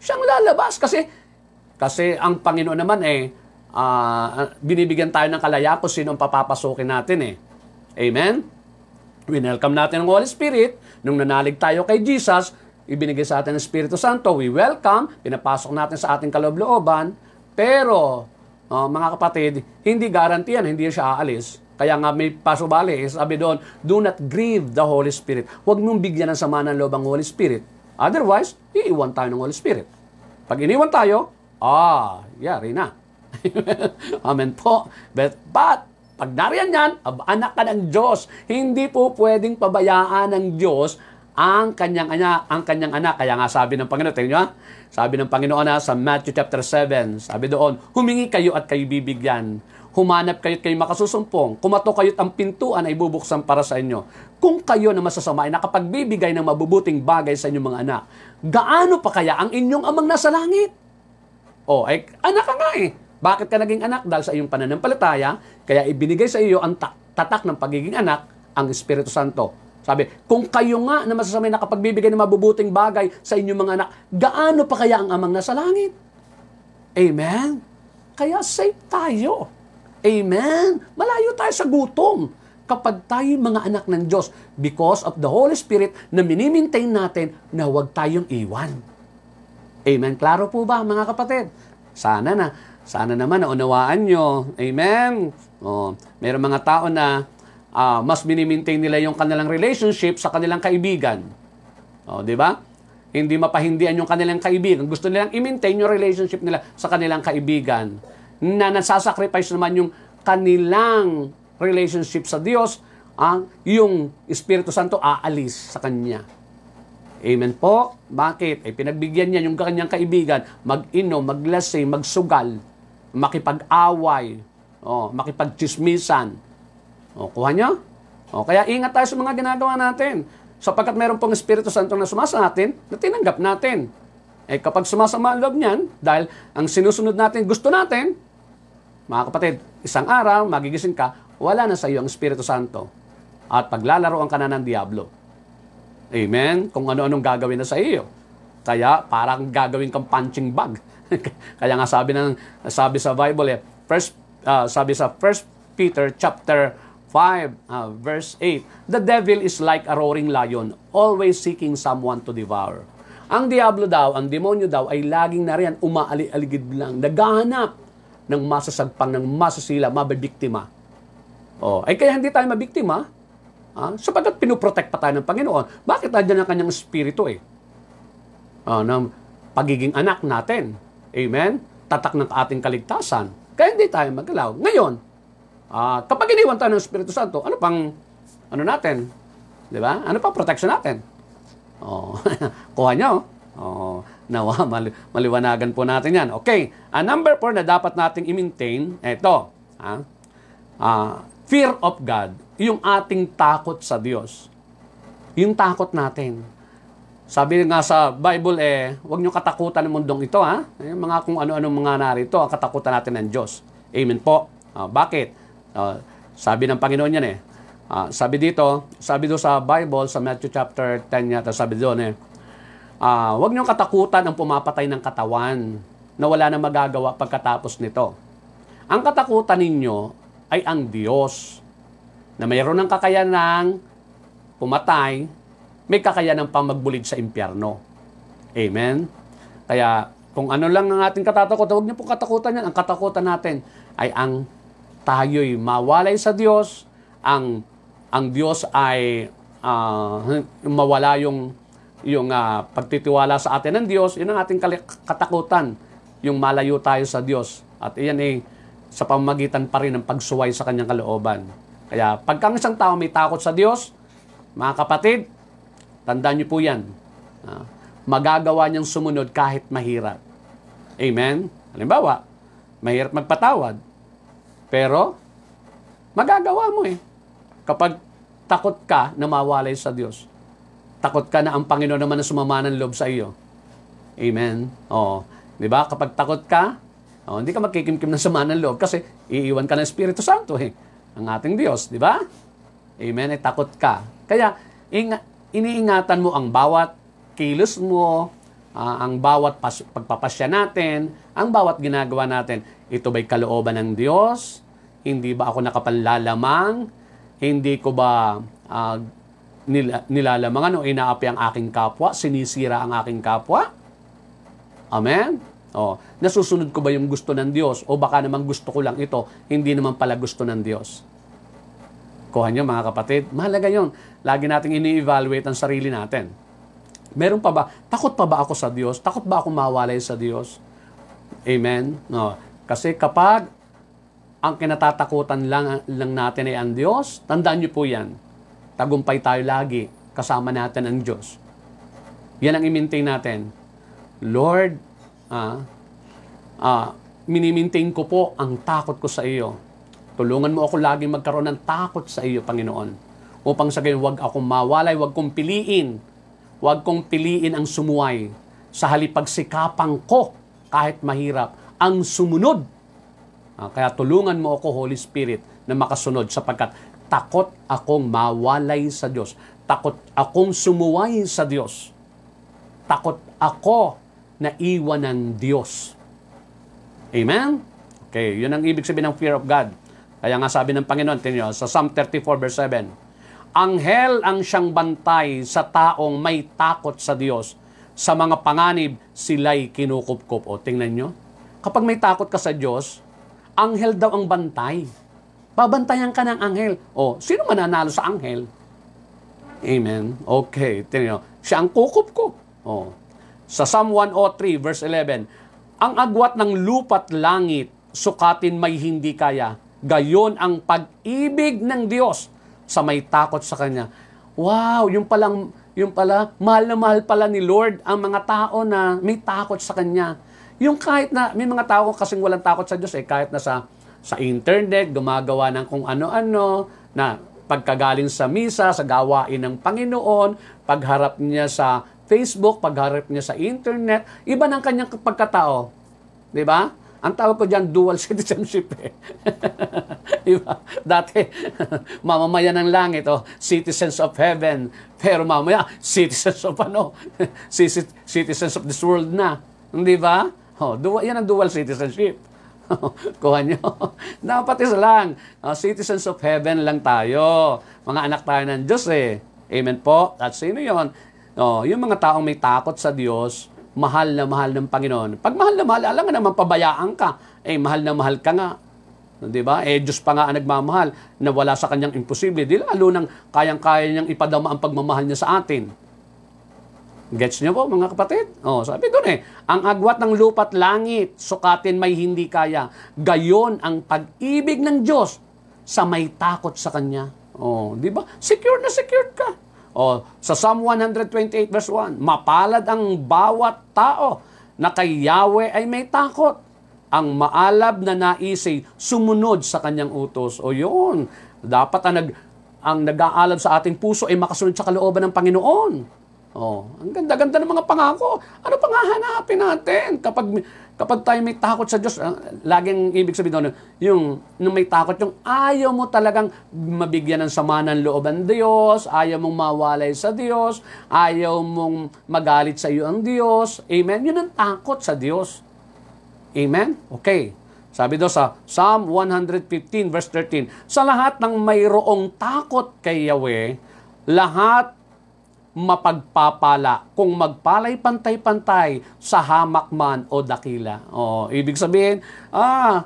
Siyang lalabas kasi kasi ang Panginoon naman eh uh, binibigyan tayo ng kalayaan kung sino ang papapasukin natin eh. Amen. Winelcome natin ang Holy Spirit. Nung nanalig tayo kay Jesus, ibinigay sa atin ng Espiritu Santo. We welcome, pinapasok natin sa ating kaloob-looban. Pero, uh, mga kapatid, hindi garantiyan, hindi siya aalis. Kaya nga may pasubali, sabi doon, do not grieve the Holy Spirit. Huwag mong bigyan ng sama ng loob ang Holy Spirit. Otherwise, iiwan tayo ng Holy Spirit. Pag iniwan tayo, ah, yari na. Amen po. But, but pag nariyan yan, anak ka ng Diyos. Hindi po pwedeng pabayaan ng Diyos ang kanyang anak, ang kanyang anak. Kaya nga sabi ng Panginoon, tingnan nyo Sabi ng Panginoon na sa Matthew chapter 7, sabi doon, humingi kayo at kayo bibigyan. Humanap kayo at kayo makasusumpong. Kumato kayo at ang pintuan ay bubuksan para sa inyo. Kung kayo na masasama ay nakapagbibigay ng mabubuting bagay sa inyong mga anak, gaano pa kaya ang inyong amang nasa langit? O, oh, eh, ay, anak ka nga eh. Bakit ka naging anak? Dahil sa iyong pananampalataya, kaya ibinigay sa iyo ang tatak ng pagiging anak, ang Espiritu Santo. Sabi, kung kayo nga na masasamay na kapag ng mabubuting bagay sa inyong mga anak, gaano pa kaya ang amang nasa langit? Amen? Kaya safe tayo. Amen? Malayo tayo sa gutom kapag tayo mga anak ng Diyos because of the Holy Spirit na minimaintain natin na huwag tayong iwan. Amen? Klaro po ba mga kapatid? Sana na sana naman naunawaan nyo. Amen? Oh, meron mga tao na uh, mas minimaintain nila yung kanilang relationship sa kanilang kaibigan. Oh, di ba? Hindi mapahindian yung kanilang kaibigan. Gusto nilang i-maintain yung relationship nila sa kanilang kaibigan. Na nasasacrifice naman yung kanilang relationship sa Diyos, ang ah, yung Espiritu Santo aalis sa kanya. Amen po. Bakit? Ay eh, pinagbigyan niya yung kanyang kaibigan mag-inom, maglasay, magsugal makipag-away, oh, makipag-chismisan. O, oh, kuha nyo? O, oh, kaya ingat tayo sa mga ginagawa natin. Sapagkat meron pong Espiritu Santo na sumasa natin, na tinanggap natin. Eh kapag sumasama ang loob niyan, dahil ang sinusunod natin, gusto natin, mga kapatid, isang araw, magigising ka, wala na sa iyo ang Espiritu Santo. At paglalaro ang na ng Diablo. Amen? Kung ano-anong gagawin na sa iyo. Kaya parang gagawin kang punching bag. Kaya nga sabi ng sabi sa Bible eh, first uh, sabi sa 1 Peter chapter 5 uh, ah, verse 8, the devil is like a roaring lion, always seeking someone to devour. Ang diablo daw, ang demonyo daw ay laging nariyan umaali-aligid lang, naghahanap ng masasagpan ng masasila, mabibiktima. Oh, ay kaya hindi tayo mabiktima. Ah, sapagkat pinoprotect pa tayo ng Panginoon. Bakit nandiyan ang kanyang espiritu eh? Ah, ng pagiging anak natin. Amen? Tatak ng ating kaligtasan. Kaya hindi tayo magalaw. Ngayon, uh, kapag iniwan tayo ng Espiritu Santo, ano pang, ano natin? Di ba? Ano pang protection natin? Oh, kuha nyo. Oh, nawa, mali, maliwanagan po natin yan. Okay, a ah, number four na dapat nating i-maintain, eto, ha? Uh, ah, fear of God, yung ating takot sa Diyos. Yung takot natin. Sabi nga sa Bible, eh, huwag niyo katakutan ng mundong ito, ha? Eh, mga kung ano-ano mga narito, ang ah, katakutan natin ng Diyos. Amen po. Uh, bakit? Uh, sabi ng Panginoon yan, eh. Uh, sabi dito, sabi do sa Bible, sa Matthew chapter 10 yata, sabi doon, eh, uh, huwag niyo katakutan ang pumapatay ng katawan na wala na magagawa pagkatapos nito. Ang katakutan ninyo ay ang Diyos na mayroon ng kakayanang pumatay may kakayanang pang magbulid sa impyerno. Amen? Kaya kung ano lang ang ating katatakutan, huwag niyo po katakutan yan. Ang katakutan natin ay ang tayo'y mawalay sa Diyos, ang ang Diyos ay uh, mawala yung yung uh, pagtitiwala sa atin ng Diyos, yun ang ating katakutan, yung malayo tayo sa Diyos. At iyan ay sa pamagitan pa rin ng pagsuway sa kanyang kalooban. Kaya pagkang isang tao may takot sa Diyos, mga kapatid, Tandaan niyo po yan. Uh, magagawa niyang sumunod kahit mahirap. Amen? Halimbawa, mahirap magpatawad. Pero, magagawa mo eh. Kapag takot ka na mawalay sa Diyos. Takot ka na ang Panginoon naman na sumama loob sa iyo. Amen? Oo. Di ba? Kapag takot ka, oh, hindi ka magkikimkim ng sama ng loob kasi iiwan ka ng Espiritu Santo eh. Ang ating Diyos, di ba? Amen? Eh, takot ka. Kaya, ingat, iniingatan mo ang bawat kilos mo, uh, ang bawat pas- pagpapasya natin, ang bawat ginagawa natin. Ito ba'y kalooban ng Diyos? Hindi ba ako nakapanlalamang? Hindi ko ba uh, ah, nil- nilalamangan o inaapi ang aking kapwa? Sinisira ang aking kapwa? Amen? O, oh, nasusunod ko ba yung gusto ng Diyos? O baka naman gusto ko lang ito, hindi naman pala gusto ng Diyos. Kuha nyo mga kapatid, mahalaga yon. Lagi nating ini-evaluate ang sarili natin. Meron pa ba, takot pa ba ako sa Diyos? Takot ba ako mawalay sa Diyos? Amen? No. Kasi kapag ang kinatatakutan lang, lang natin ay ang Diyos, tandaan nyo po yan. Tagumpay tayo lagi, kasama natin ang Diyos. Yan ang i-maintain natin. Lord, ah, ah, minimaintain ko po ang takot ko sa iyo Tulungan mo ako laging magkaroon ng takot sa iyo, Panginoon. Upang sa gayon, huwag akong mawalay, huwag kong piliin. Huwag kong piliin ang sumuway. Sa halipagsikapang ko, kahit mahirap, ang sumunod. Ah, kaya tulungan mo ako, Holy Spirit, na makasunod sapagkat takot akong mawalay sa Diyos. Takot akong sumuway sa Diyos. Takot ako na iwan ng Diyos. Amen? Okay, yun ang ibig sabihin ng fear of God. Kaya nga sabi ng Panginoon, tinyo, sa Psalm 34 verse 7, Anghel ang siyang bantay sa taong may takot sa Diyos. Sa mga panganib, sila'y kinukupkup. O, tingnan nyo. Kapag may takot ka sa Diyos, anghel daw ang bantay. Babantayan ka ng anghel. O, sino mananalo sa anghel? Amen. Okay, tingnan nyo. Siya ang kukupkup. O, sa Psalm 103 verse 11, Ang agwat ng lupa't langit, sukatin may hindi kaya Gayon ang pag-ibig ng Diyos sa may takot sa Kanya. Wow, yung palang, yung pala, mahal na mahal pala ni Lord ang mga tao na may takot sa Kanya. Yung kahit na, may mga tao kasing walang takot sa Diyos eh, kahit na sa, sa internet, gumagawa ng kung ano-ano, na pagkagaling sa misa, sa gawain ng Panginoon, pagharap niya sa Facebook, pagharap niya sa internet, iba ng kanyang pagkatao. 'Di ba? Ang tawag ko dyan, dual citizenship eh. diba? Dati, mamamaya ng langit, oh, citizens of heaven. Pero mamaya, citizens of ano? citizens of this world na. Hindi ba? Oh, dual, yan ang dual citizenship. Kuha nyo. Dapat isa lang. Oh, citizens of heaven lang tayo. Mga anak tayo ng Diyos eh. Amen po. At sino yun? Oh, yung mga taong may takot sa Diyos, mahal na mahal ng Panginoon. Pag mahal na mahal, alam nga naman, pabayaan ka. Eh, mahal na mahal ka nga. Di ba? Eh, Diyos pa nga ang nagmamahal na wala sa kanyang imposible. Di lalo nang kayang-kaya niyang ipadama ang pagmamahal niya sa atin. Gets niyo po, mga kapatid? Oh, sabi doon eh, ang agwat ng lupa't langit, sukatin may hindi kaya. Gayon ang pag-ibig ng Diyos sa may takot sa Kanya. Oh, di ba? Secure na secure ka. O, sa Psalm 128 verse 1, Mapalad ang bawat tao na kay Yahweh ay may takot. Ang maalab na naisay sumunod sa kanyang utos. O yun, dapat ang, nag, ang nag-aalab sa ating puso ay makasunod sa kalooban ng Panginoon. Oh, ang ganda-ganda ng mga pangako. Ano pang hahanapin natin kapag Kapag tayo may takot sa Diyos, ah, laging ibig sabihin doon, yung nung may takot, yung ayaw mo talagang mabigyan ng sama ng loob ang Diyos, ayaw mong mawalay sa Diyos, ayaw mong magalit sa iyo ang Diyos. Amen? Yun ang takot sa Diyos. Amen? Okay. Sabi daw sa Psalm 115 verse 13, Sa lahat ng mayroong takot kay Yahweh, lahat mapagpapala kung magpalay pantay-pantay sa hamak man o dakila. O, ibig sabihin, ah,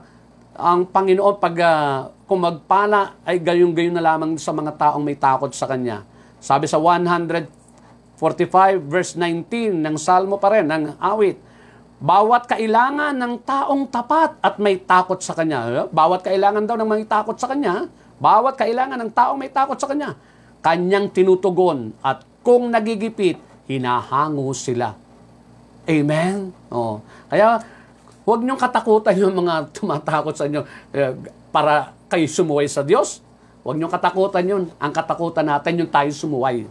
ang Panginoon pag uh, kung magpala ay gayong-gayon na lamang sa mga taong may takot sa Kanya. Sabi sa 145 verse 19 ng Salmo pa rin, ng awit, bawat kailangan ng taong tapat at may takot sa Kanya. Eh, bawat kailangan daw ng may takot sa Kanya, bawat kailangan ng taong may takot sa Kanya, Kanyang tinutugon at kung nagigipit, hinahango sila. Amen? Oh. Kaya, huwag niyong katakutan yung mga tumatakot sa inyo eh, para kayo sumuway sa Diyos. Huwag niyong katakutan yun. Ang katakutan natin yung tayo sumuway.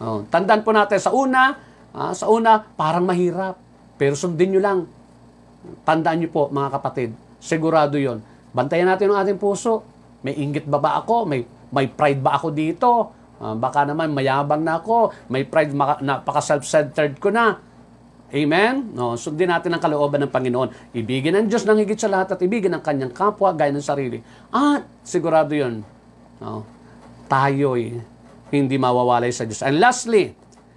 Oh. Tandaan po natin, sa una, ah, sa una, parang mahirap. Pero sundin niyo lang. Tandaan niyo po, mga kapatid. Sigurado yon. Bantayan natin ang ating puso. May inggit ba ba ako? May, may pride ba ako dito? Uh, baka naman mayabang na ako, may pride, maka, napaka-self-centered ko na. Amen? No, sundin natin ang kalooban ng Panginoon. Ibigin ang Diyos ng higit sa lahat at ibigin ang kanyang kapwa gaya ng sarili. At sigurado yun, no, tayo'y hindi mawawalay sa Diyos. And lastly,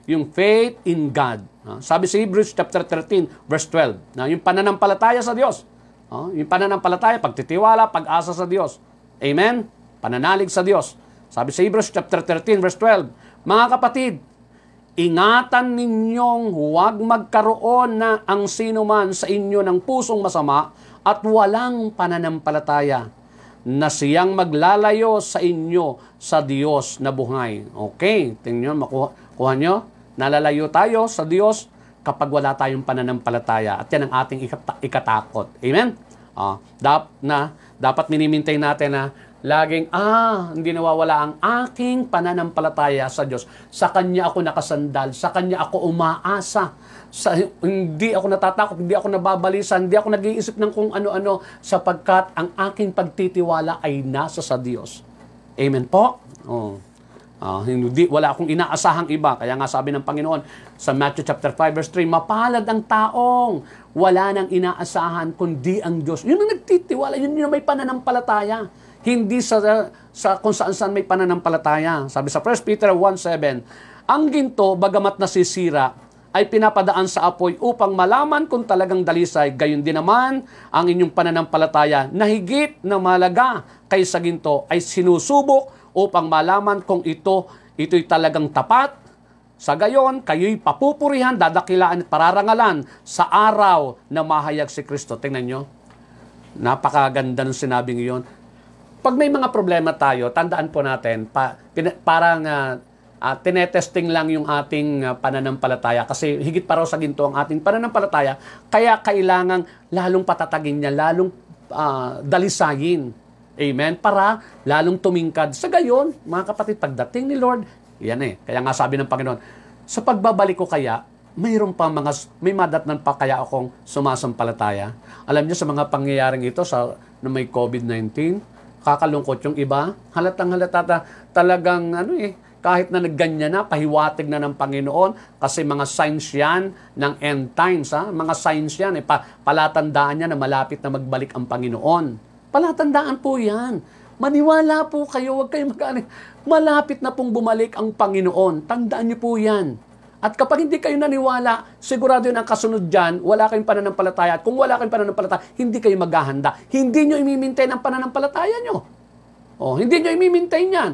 yung faith in God. No, sabi sa Hebrews chapter 13, verse 12, no, yung pananampalataya sa Diyos. No, yung pananampalataya, pagtitiwala, pag-asa sa Diyos. Amen? Pananalig sa Diyos. Sabi sa Hebrews chapter 13 verse 12, Mga kapatid, ingatan ninyong huwag magkaroon na ang sino man sa inyo ng pusong masama at walang pananampalataya na siyang maglalayo sa inyo sa Diyos na buhay. Okay, tingnan makuha kuha nyo. Nalalayo tayo sa Diyos kapag wala tayong pananampalataya. At yan ang ating ikatakot. Amen? Uh, dap na dapat minimintay natin na Laging, ah, hindi nawawala ang aking pananampalataya sa Diyos. Sa Kanya ako nakasandal, sa Kanya ako umaasa. Sa, hindi ako natatakot, hindi ako nababalisan, hindi ako nag-iisip ng kung ano-ano sapagkat ang aking pagtitiwala ay nasa sa Diyos. Amen po? Oh. Uh, hindi, wala akong inaasahang iba. Kaya nga sabi ng Panginoon sa Matthew chapter 5 verse 3, mapalad ang taong wala nang inaasahan kundi ang Diyos. Yun ang nagtitiwala, yun yung may pananampalataya hindi sa, sa kung saan saan may pananampalataya. Sabi sa 1 Peter 1.7, Ang ginto, bagamat nasisira, ay pinapadaan sa apoy upang malaman kung talagang dalisay. Gayon din naman, ang inyong pananampalataya na higit na malaga kaysa ginto ay sinusubok upang malaman kung ito, ito'y talagang tapat. Sa gayon, kayo'y papupurihan, dadakilaan at pararangalan sa araw na mahayag si Kristo. Tingnan nyo, napakaganda ng sinabing iyon pag may mga problema tayo, tandaan po natin, pa, parang uh, uh, tinetesting lang yung ating uh, pananampalataya kasi higit pa raw sa ginto ang ating pananampalataya kaya kailangang lalong patatagin niya lalong uh, dalisayin amen para lalong tumingkad sa gayon mga kapatid pagdating ni Lord yan eh kaya nga sabi ng Panginoon sa pagbabalik ko kaya mayroon pa mga may madatnan pa kaya akong sumasampalataya alam niyo sa mga pangyayaring ito sa na may COVID-19 Kakalungkot yung iba. Halatang halata ta, talagang ano eh, kahit na nagganya na, pahiwatig na ng Panginoon kasi mga signs yan ng end times. Ha? Mga signs yan, eh, pa, palatandaan niya na malapit na magbalik ang Panginoon. Palatandaan po yan. Maniwala po kayo, huwag kayong mag Malapit na pong bumalik ang Panginoon. Tandaan niyo po yan. At kapag hindi kayo naniwala, sigurado yun ang kasunod dyan, wala kayong pananampalataya. At kung wala kayong pananampalataya, hindi kayo maghahanda. Hindi nyo imimintay ang pananampalataya nyo. O, oh, hindi nyo imimintay yan.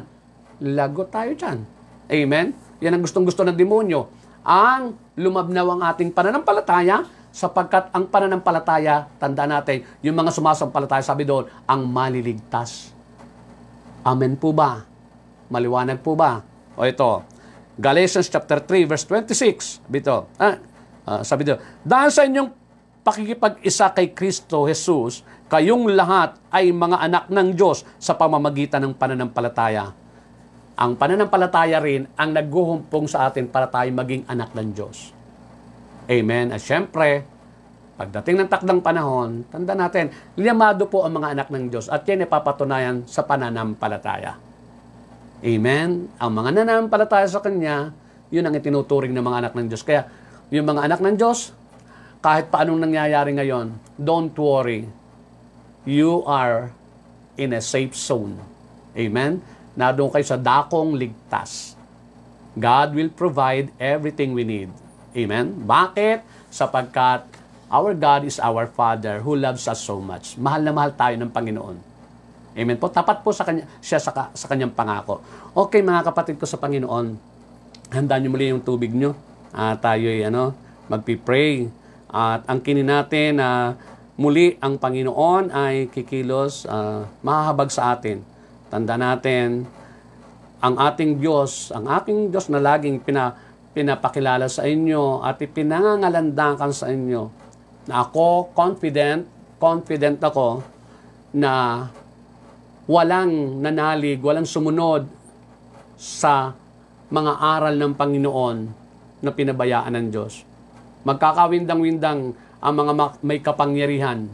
Lago tayo dyan. Amen? Yan ang gustong-gusto ng demonyo. Ang lumabnaw ang ating pananampalataya sapagkat ang pananampalataya, tanda natin, yung mga sumasampalataya, sabi doon, ang maliligtas. Amen po ba? Maliwanag po ba? O ito, Galatians chapter 3 verse 26. Bito. Ah, ah, sabi dito, dahil sa inyong pakikipag-isa kay Kristo Jesus, kayong lahat ay mga anak ng Diyos sa pamamagitan ng pananampalataya. Ang pananampalataya rin ang naghuhumpong sa atin para tayo maging anak ng Diyos. Amen. At syempre, pagdating ng takdang panahon, tanda natin, liyamado po ang mga anak ng Diyos at yan ay papatunayan sa pananampalataya. Amen? Ang mga nananampalataya sa Kanya, yun ang itinuturing ng mga anak ng Diyos. Kaya, yung mga anak ng Diyos, kahit paanong nangyayari ngayon, don't worry. You are in a safe zone. Amen? Nadoon kayo sa dakong ligtas. God will provide everything we need. Amen? Bakit? Sapagkat our God is our Father who loves us so much. Mahal na mahal tayo ng Panginoon. Amen po. Tapat po sa kanya, siya sa, sa kanyang pangako. Okay mga kapatid ko sa Panginoon, handa niyo muli yung tubig niyo. Uh, ah, tayo ay ano, magpipray. At ang kinin natin na uh, muli ang Panginoon ay kikilos, uh, mahahabag sa atin. Tanda natin, ang ating Diyos, ang aking Diyos na laging pina, pinapakilala sa inyo at ipinangangalandakan sa inyo na ako confident, confident ako na walang nanalig, walang sumunod sa mga aral ng Panginoon na pinabayaan ng Diyos. Magkakawindang-windang ang mga may kapangyarihan.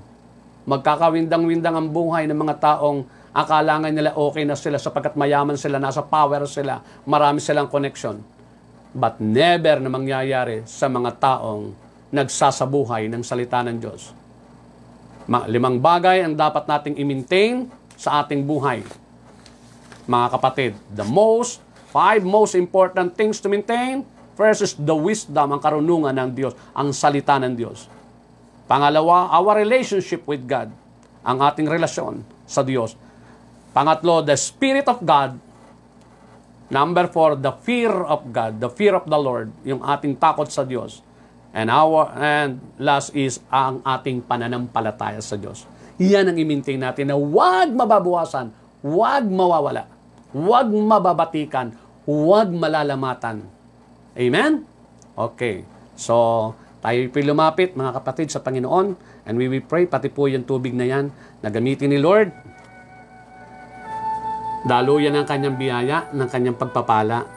Magkakawindang-windang ang buhay ng mga taong akala nila okay na sila sapagkat mayaman sila, nasa power sila, marami silang connection. But never na mangyayari sa mga taong nagsasabuhay ng salita ng Diyos. Ma- limang bagay ang dapat nating i-maintain sa ating buhay. Mga kapatid, the most, five most important things to maintain, first is the wisdom, ang karunungan ng Diyos, ang salita ng Diyos. Pangalawa, our relationship with God, ang ating relasyon sa Diyos. Pangatlo, the Spirit of God. Number four, the fear of God, the fear of the Lord, yung ating takot sa Diyos. And our and last is ang ating pananampalataya sa Diyos. Yan ang i-maintain natin na huwag mababawasan, huwag mawawala, huwag mababatikan, huwag malalamatan. Amen? Okay. So, tayo po'y lumapit, mga kapatid, sa Panginoon. And we will pray, pati po yung tubig na yan, na gamitin ni Lord. Daluyan ang kanyang biyaya, ng kanyang pagpapala.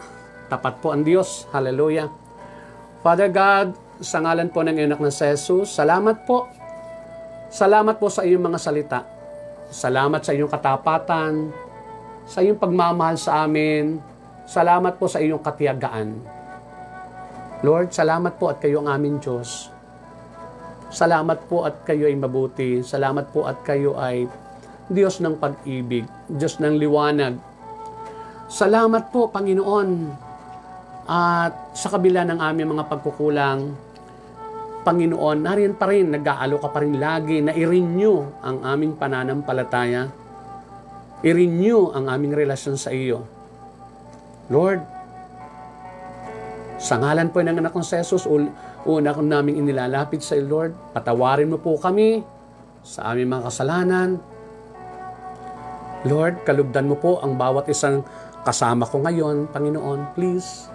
Tapat po ang Diyos. Hallelujah. Father God, sa ngalan po ng inak anak na Jesus, salamat po Salamat po sa iyong mga salita. Salamat sa iyong katapatan, sa iyong pagmamahal sa amin. Salamat po sa iyong katiyagaan. Lord, salamat po at kayo ang aming Diyos. Salamat po at kayo ay mabuti. Salamat po at kayo ay Diyos ng pag-ibig, Diyos ng liwanag. Salamat po, Panginoon, at sa kabila ng aming mga pagkukulang, Panginoon, nariyan pa rin, nag-aalo ka pa rin lagi na i-renew ang aming pananampalataya. I-renew ang aming relasyon sa iyo. Lord, sa ngalan po ng anak ng Jesus, una kong naming inilalapit sa iyo, Lord, patawarin mo po kami sa aming mga kasalanan. Lord, kalugdan mo po ang bawat isang kasama ko ngayon, Panginoon, please.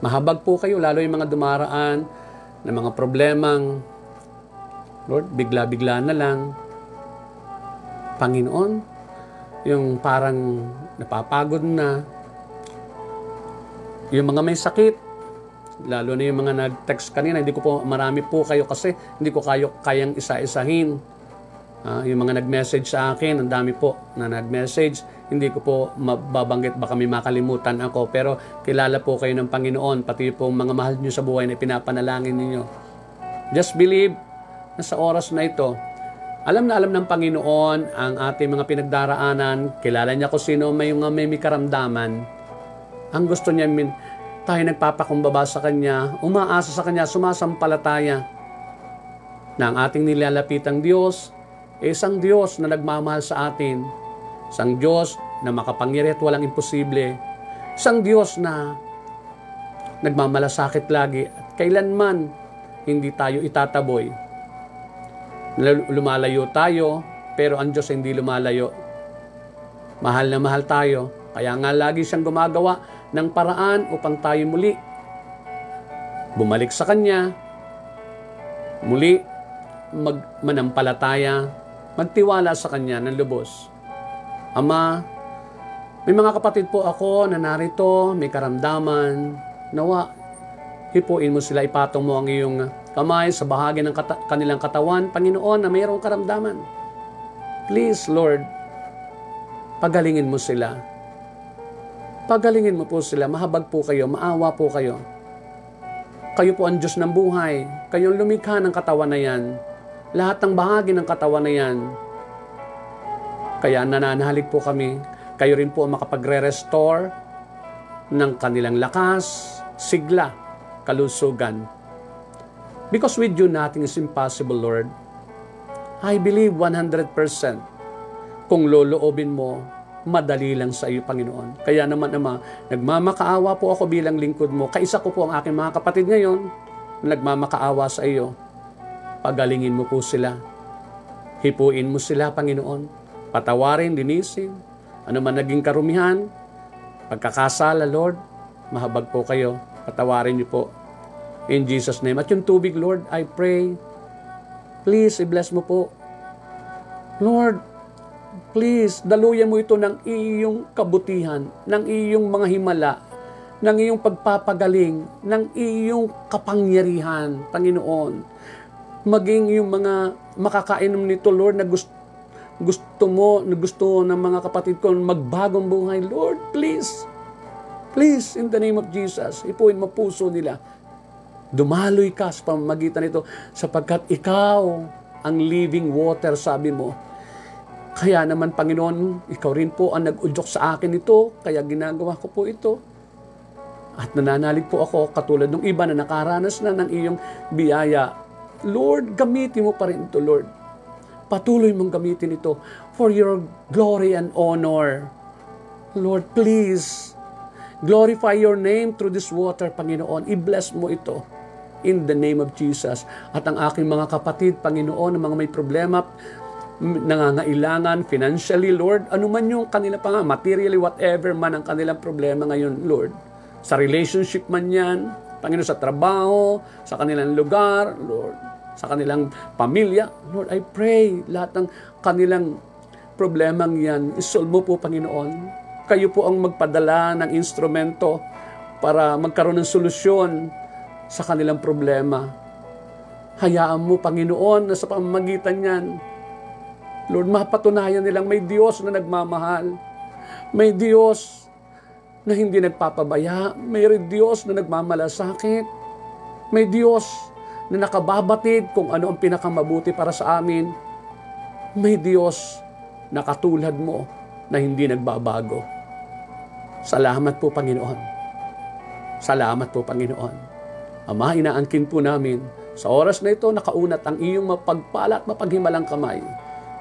Mahabag po kayo, lalo yung mga dumaraan na mga problemang, Lord, bigla-bigla na lang, Panginoon, yung parang napapagod na, yung mga may sakit, lalo na yung mga nag-text kanina, hindi ko po, marami po kayo kasi, hindi ko kayo kayang isa-isahin. Uh, yung mga nag-message sa akin, ang dami po na nag-message hindi ko po mababanggit, baka may makalimutan ako, pero kilala po kayo ng Panginoon, pati po mga mahal niyo sa buhay na pinapanalangin ninyo. Just believe na sa oras na ito, alam na alam ng Panginoon ang ating mga pinagdaraanan, kilala niya kung sino may mga may karamdaman. Ang gusto niya, tayo nagpapakumbaba sa Kanya, umaasa sa Kanya, sumasampalataya na ang ating nilalapitang Diyos, isang Diyos na nagmamahal sa atin, Sang Diyos na makapangyari at walang imposible. Sang Diyos na nagmamalasakit lagi at kailanman hindi tayo itataboy. Lumalayo tayo, pero ang Diyos hindi lumalayo. Mahal na mahal tayo, kaya nga lagi siyang gumagawa ng paraan upang tayo muli bumalik sa Kanya, muli magmanampalataya. magtiwala sa Kanya ng lubos. Ama, may mga kapatid po ako na narito, may karamdaman. Nawa, hipuin mo sila, ipatong mo ang iyong kamay sa bahagi ng kata- kanilang katawan, Panginoon, na mayroong karamdaman. Please, Lord, pagalingin mo sila. Pagalingin mo po sila, mahabag po kayo, maawa po kayo. Kayo po ang Diyos ng buhay. Kayong lumikha ng katawan na yan. Lahat ng bahagi ng katawan na yan kaya nananalig po kami, kayo rin po ang makapagre-restore ng kanilang lakas, sigla, kalusugan. Because with you, nothing is impossible, Lord. I believe 100%. Kung loloobin mo, madali lang sa iyo, Panginoon. Kaya naman, Ama, nagmamakaawa po ako bilang lingkod mo. Kaisa ko po ang aking mga kapatid ngayon nagmamakaawa sa iyo. Pagalingin mo po sila. Hipuin mo sila, Panginoon patawarin, dinisin, ano man naging karumihan, pagkakasala, Lord, mahabag po kayo, patawarin niyo po. In Jesus' name. At yung tubig, Lord, I pray, please, i-bless mo po. Lord, please, daluyan mo ito ng iyong kabutihan, ng iyong mga himala, ng iyong pagpapagaling, ng iyong kapangyarihan, Panginoon. Maging yung mga makakainom nito, Lord, na gusto gusto mo, gusto ng mga kapatid ko magbagong buhay. Lord, please, please, in the name of Jesus, ipuin mo puso nila. Dumaloy ka sa pamamagitan nito sapagkat ikaw ang living water, sabi mo. Kaya naman, Panginoon, ikaw rin po ang nag-udyok sa akin ito, kaya ginagawa ko po ito. At nananalig po ako katulad ng iba na nakaranas na ng iyong biyaya. Lord, gamitin mo pa rin ito, Lord Patuloy mong gamitin ito for your glory and honor. Lord, please, glorify your name through this water, Panginoon. I-bless mo ito in the name of Jesus. At ang aking mga kapatid, Panginoon, ang mga may problema, nangangailangan financially, Lord, anuman yung kanila pa nga, materially, whatever man ang kanilang problema ngayon, Lord. Sa relationship man yan, Panginoon, sa trabaho, sa kanilang lugar, Lord sa kanilang pamilya. Lord, I pray lahat ng kanilang problemang yan, isolve mo po, Panginoon. Kayo po ang magpadala ng instrumento para magkaroon ng solusyon sa kanilang problema. Hayaan mo, Panginoon, na sa pamamagitan niyan, Lord, mapatunayan nilang may Diyos na nagmamahal. May Diyos na hindi nagpapabaya. May Diyos na nagmamalasakit. May Diyos na nakababatid kung ano ang pinakamabuti para sa amin, may Diyos na katulad mo na hindi nagbabago. Salamat po, Panginoon. Salamat po, Panginoon. Ama, inaangkin po namin, sa oras na ito, nakaunat ang iyong mapagpala at mapaghimalang kamay.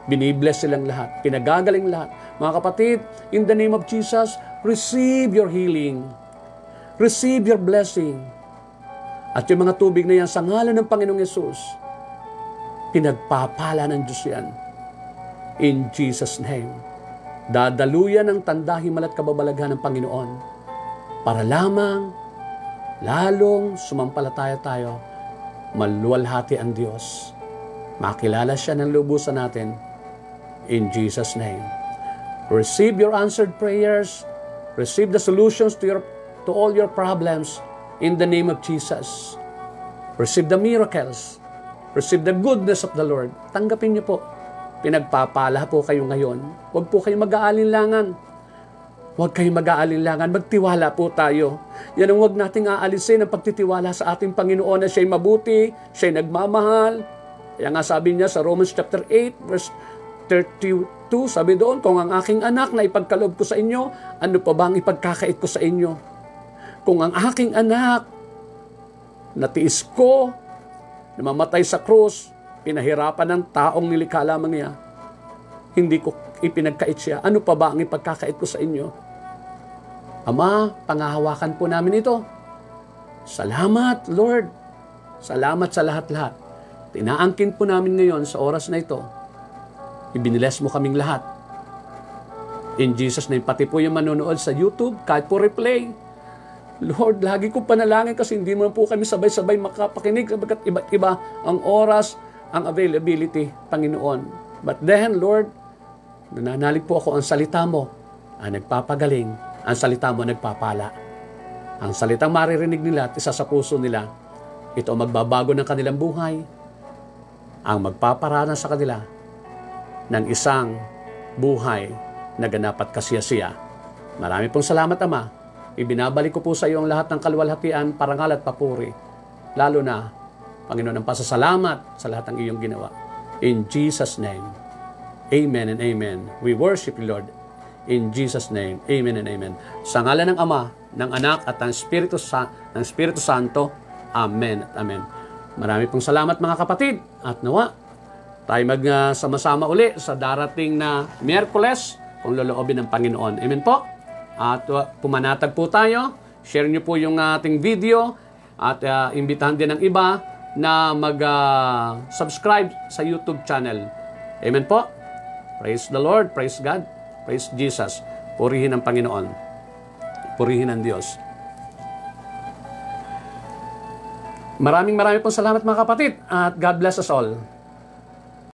Binibless silang lahat, pinagagaling lahat. Mga kapatid, in the name of Jesus, receive your healing. Receive your blessing at yung mga tubig na yan, sa ngalan ng Panginoong Yesus, pinagpapala ng Diyos yan. In Jesus' name. Dadaluyan ng tanda, malat kababalaghan ng Panginoon para lamang lalong sumampalataya tayo, maluwalhati ang Diyos. Makilala siya ng lubusan natin in Jesus' name. Receive your answered prayers. Receive the solutions to, your, to all your problems in the name of Jesus. Receive the miracles. Receive the goodness of the Lord. Tanggapin niyo po. Pinagpapala po kayo ngayon. Huwag po kayong mag-aalinlangan. Huwag kayong mag-aalinlangan. Magtiwala po tayo. Yan ang huwag nating aalisin ang pagtitiwala sa ating Panginoon na siya'y mabuti, siya'y nagmamahal. Kaya nga sabi niya sa Romans chapter 8 verse 32, sabi doon, kung ang aking anak na ipagkaloob ko sa inyo, ano pa ba ang ipagkakait ko sa inyo? Kung ang aking anak na tiis ko, namamatay sa krus, pinahirapan ng taong nilikha lamang niya, hindi ko ipinagkait siya. Ano pa ba ang ipagkakait ko sa inyo? Ama, pangahawakan po namin ito. Salamat, Lord. Salamat sa lahat-lahat. Tinaangkin po namin ngayon sa oras na ito. Ibiniles mo kaming lahat. In Jesus name, pati po yung manonood sa YouTube, kahit po replay, Lord, lagi ko panalangin kasi hindi mo po kami sabay-sabay makapakinig sabagat iba't iba ang oras, ang availability, Panginoon. But then, Lord, nananalig po ako ang salita mo ang nagpapagaling, ang salita mo nagpapala. Ang salitang maririnig nila at isa sa puso nila, ito magbabago ng kanilang buhay, ang magpaparana sa kanila ng isang buhay na ganapat at kasiyasiya. Marami pong salamat, Ama, Ibinabalik ko po sa iyo ang lahat ng kalwalhatian, parangal at papuri. Lalo na, Panginoon, ang pasasalamat sa lahat ng iyong ginawa. In Jesus' name, Amen and Amen. We worship you, Lord. In Jesus' name, Amen and Amen. Sa ngalan ng Ama, ng Anak, at ng Espiritu, Sa ng Espiritu Santo, Amen at Amen. Marami pong salamat mga kapatid at nawa tayo magsama-sama uli sa darating na Miyerkules kung loloobin ng Panginoon. Amen po. At uh, pumanatag po tayo, share nyo po yung ating video at uh, imbitahan din ng iba na mag-subscribe uh, sa YouTube channel. Amen po. Praise the Lord, praise God, praise Jesus. Purihin ang Panginoon. Purihin ang Diyos. Maraming maraming pong salamat mga kapatid at God bless us all.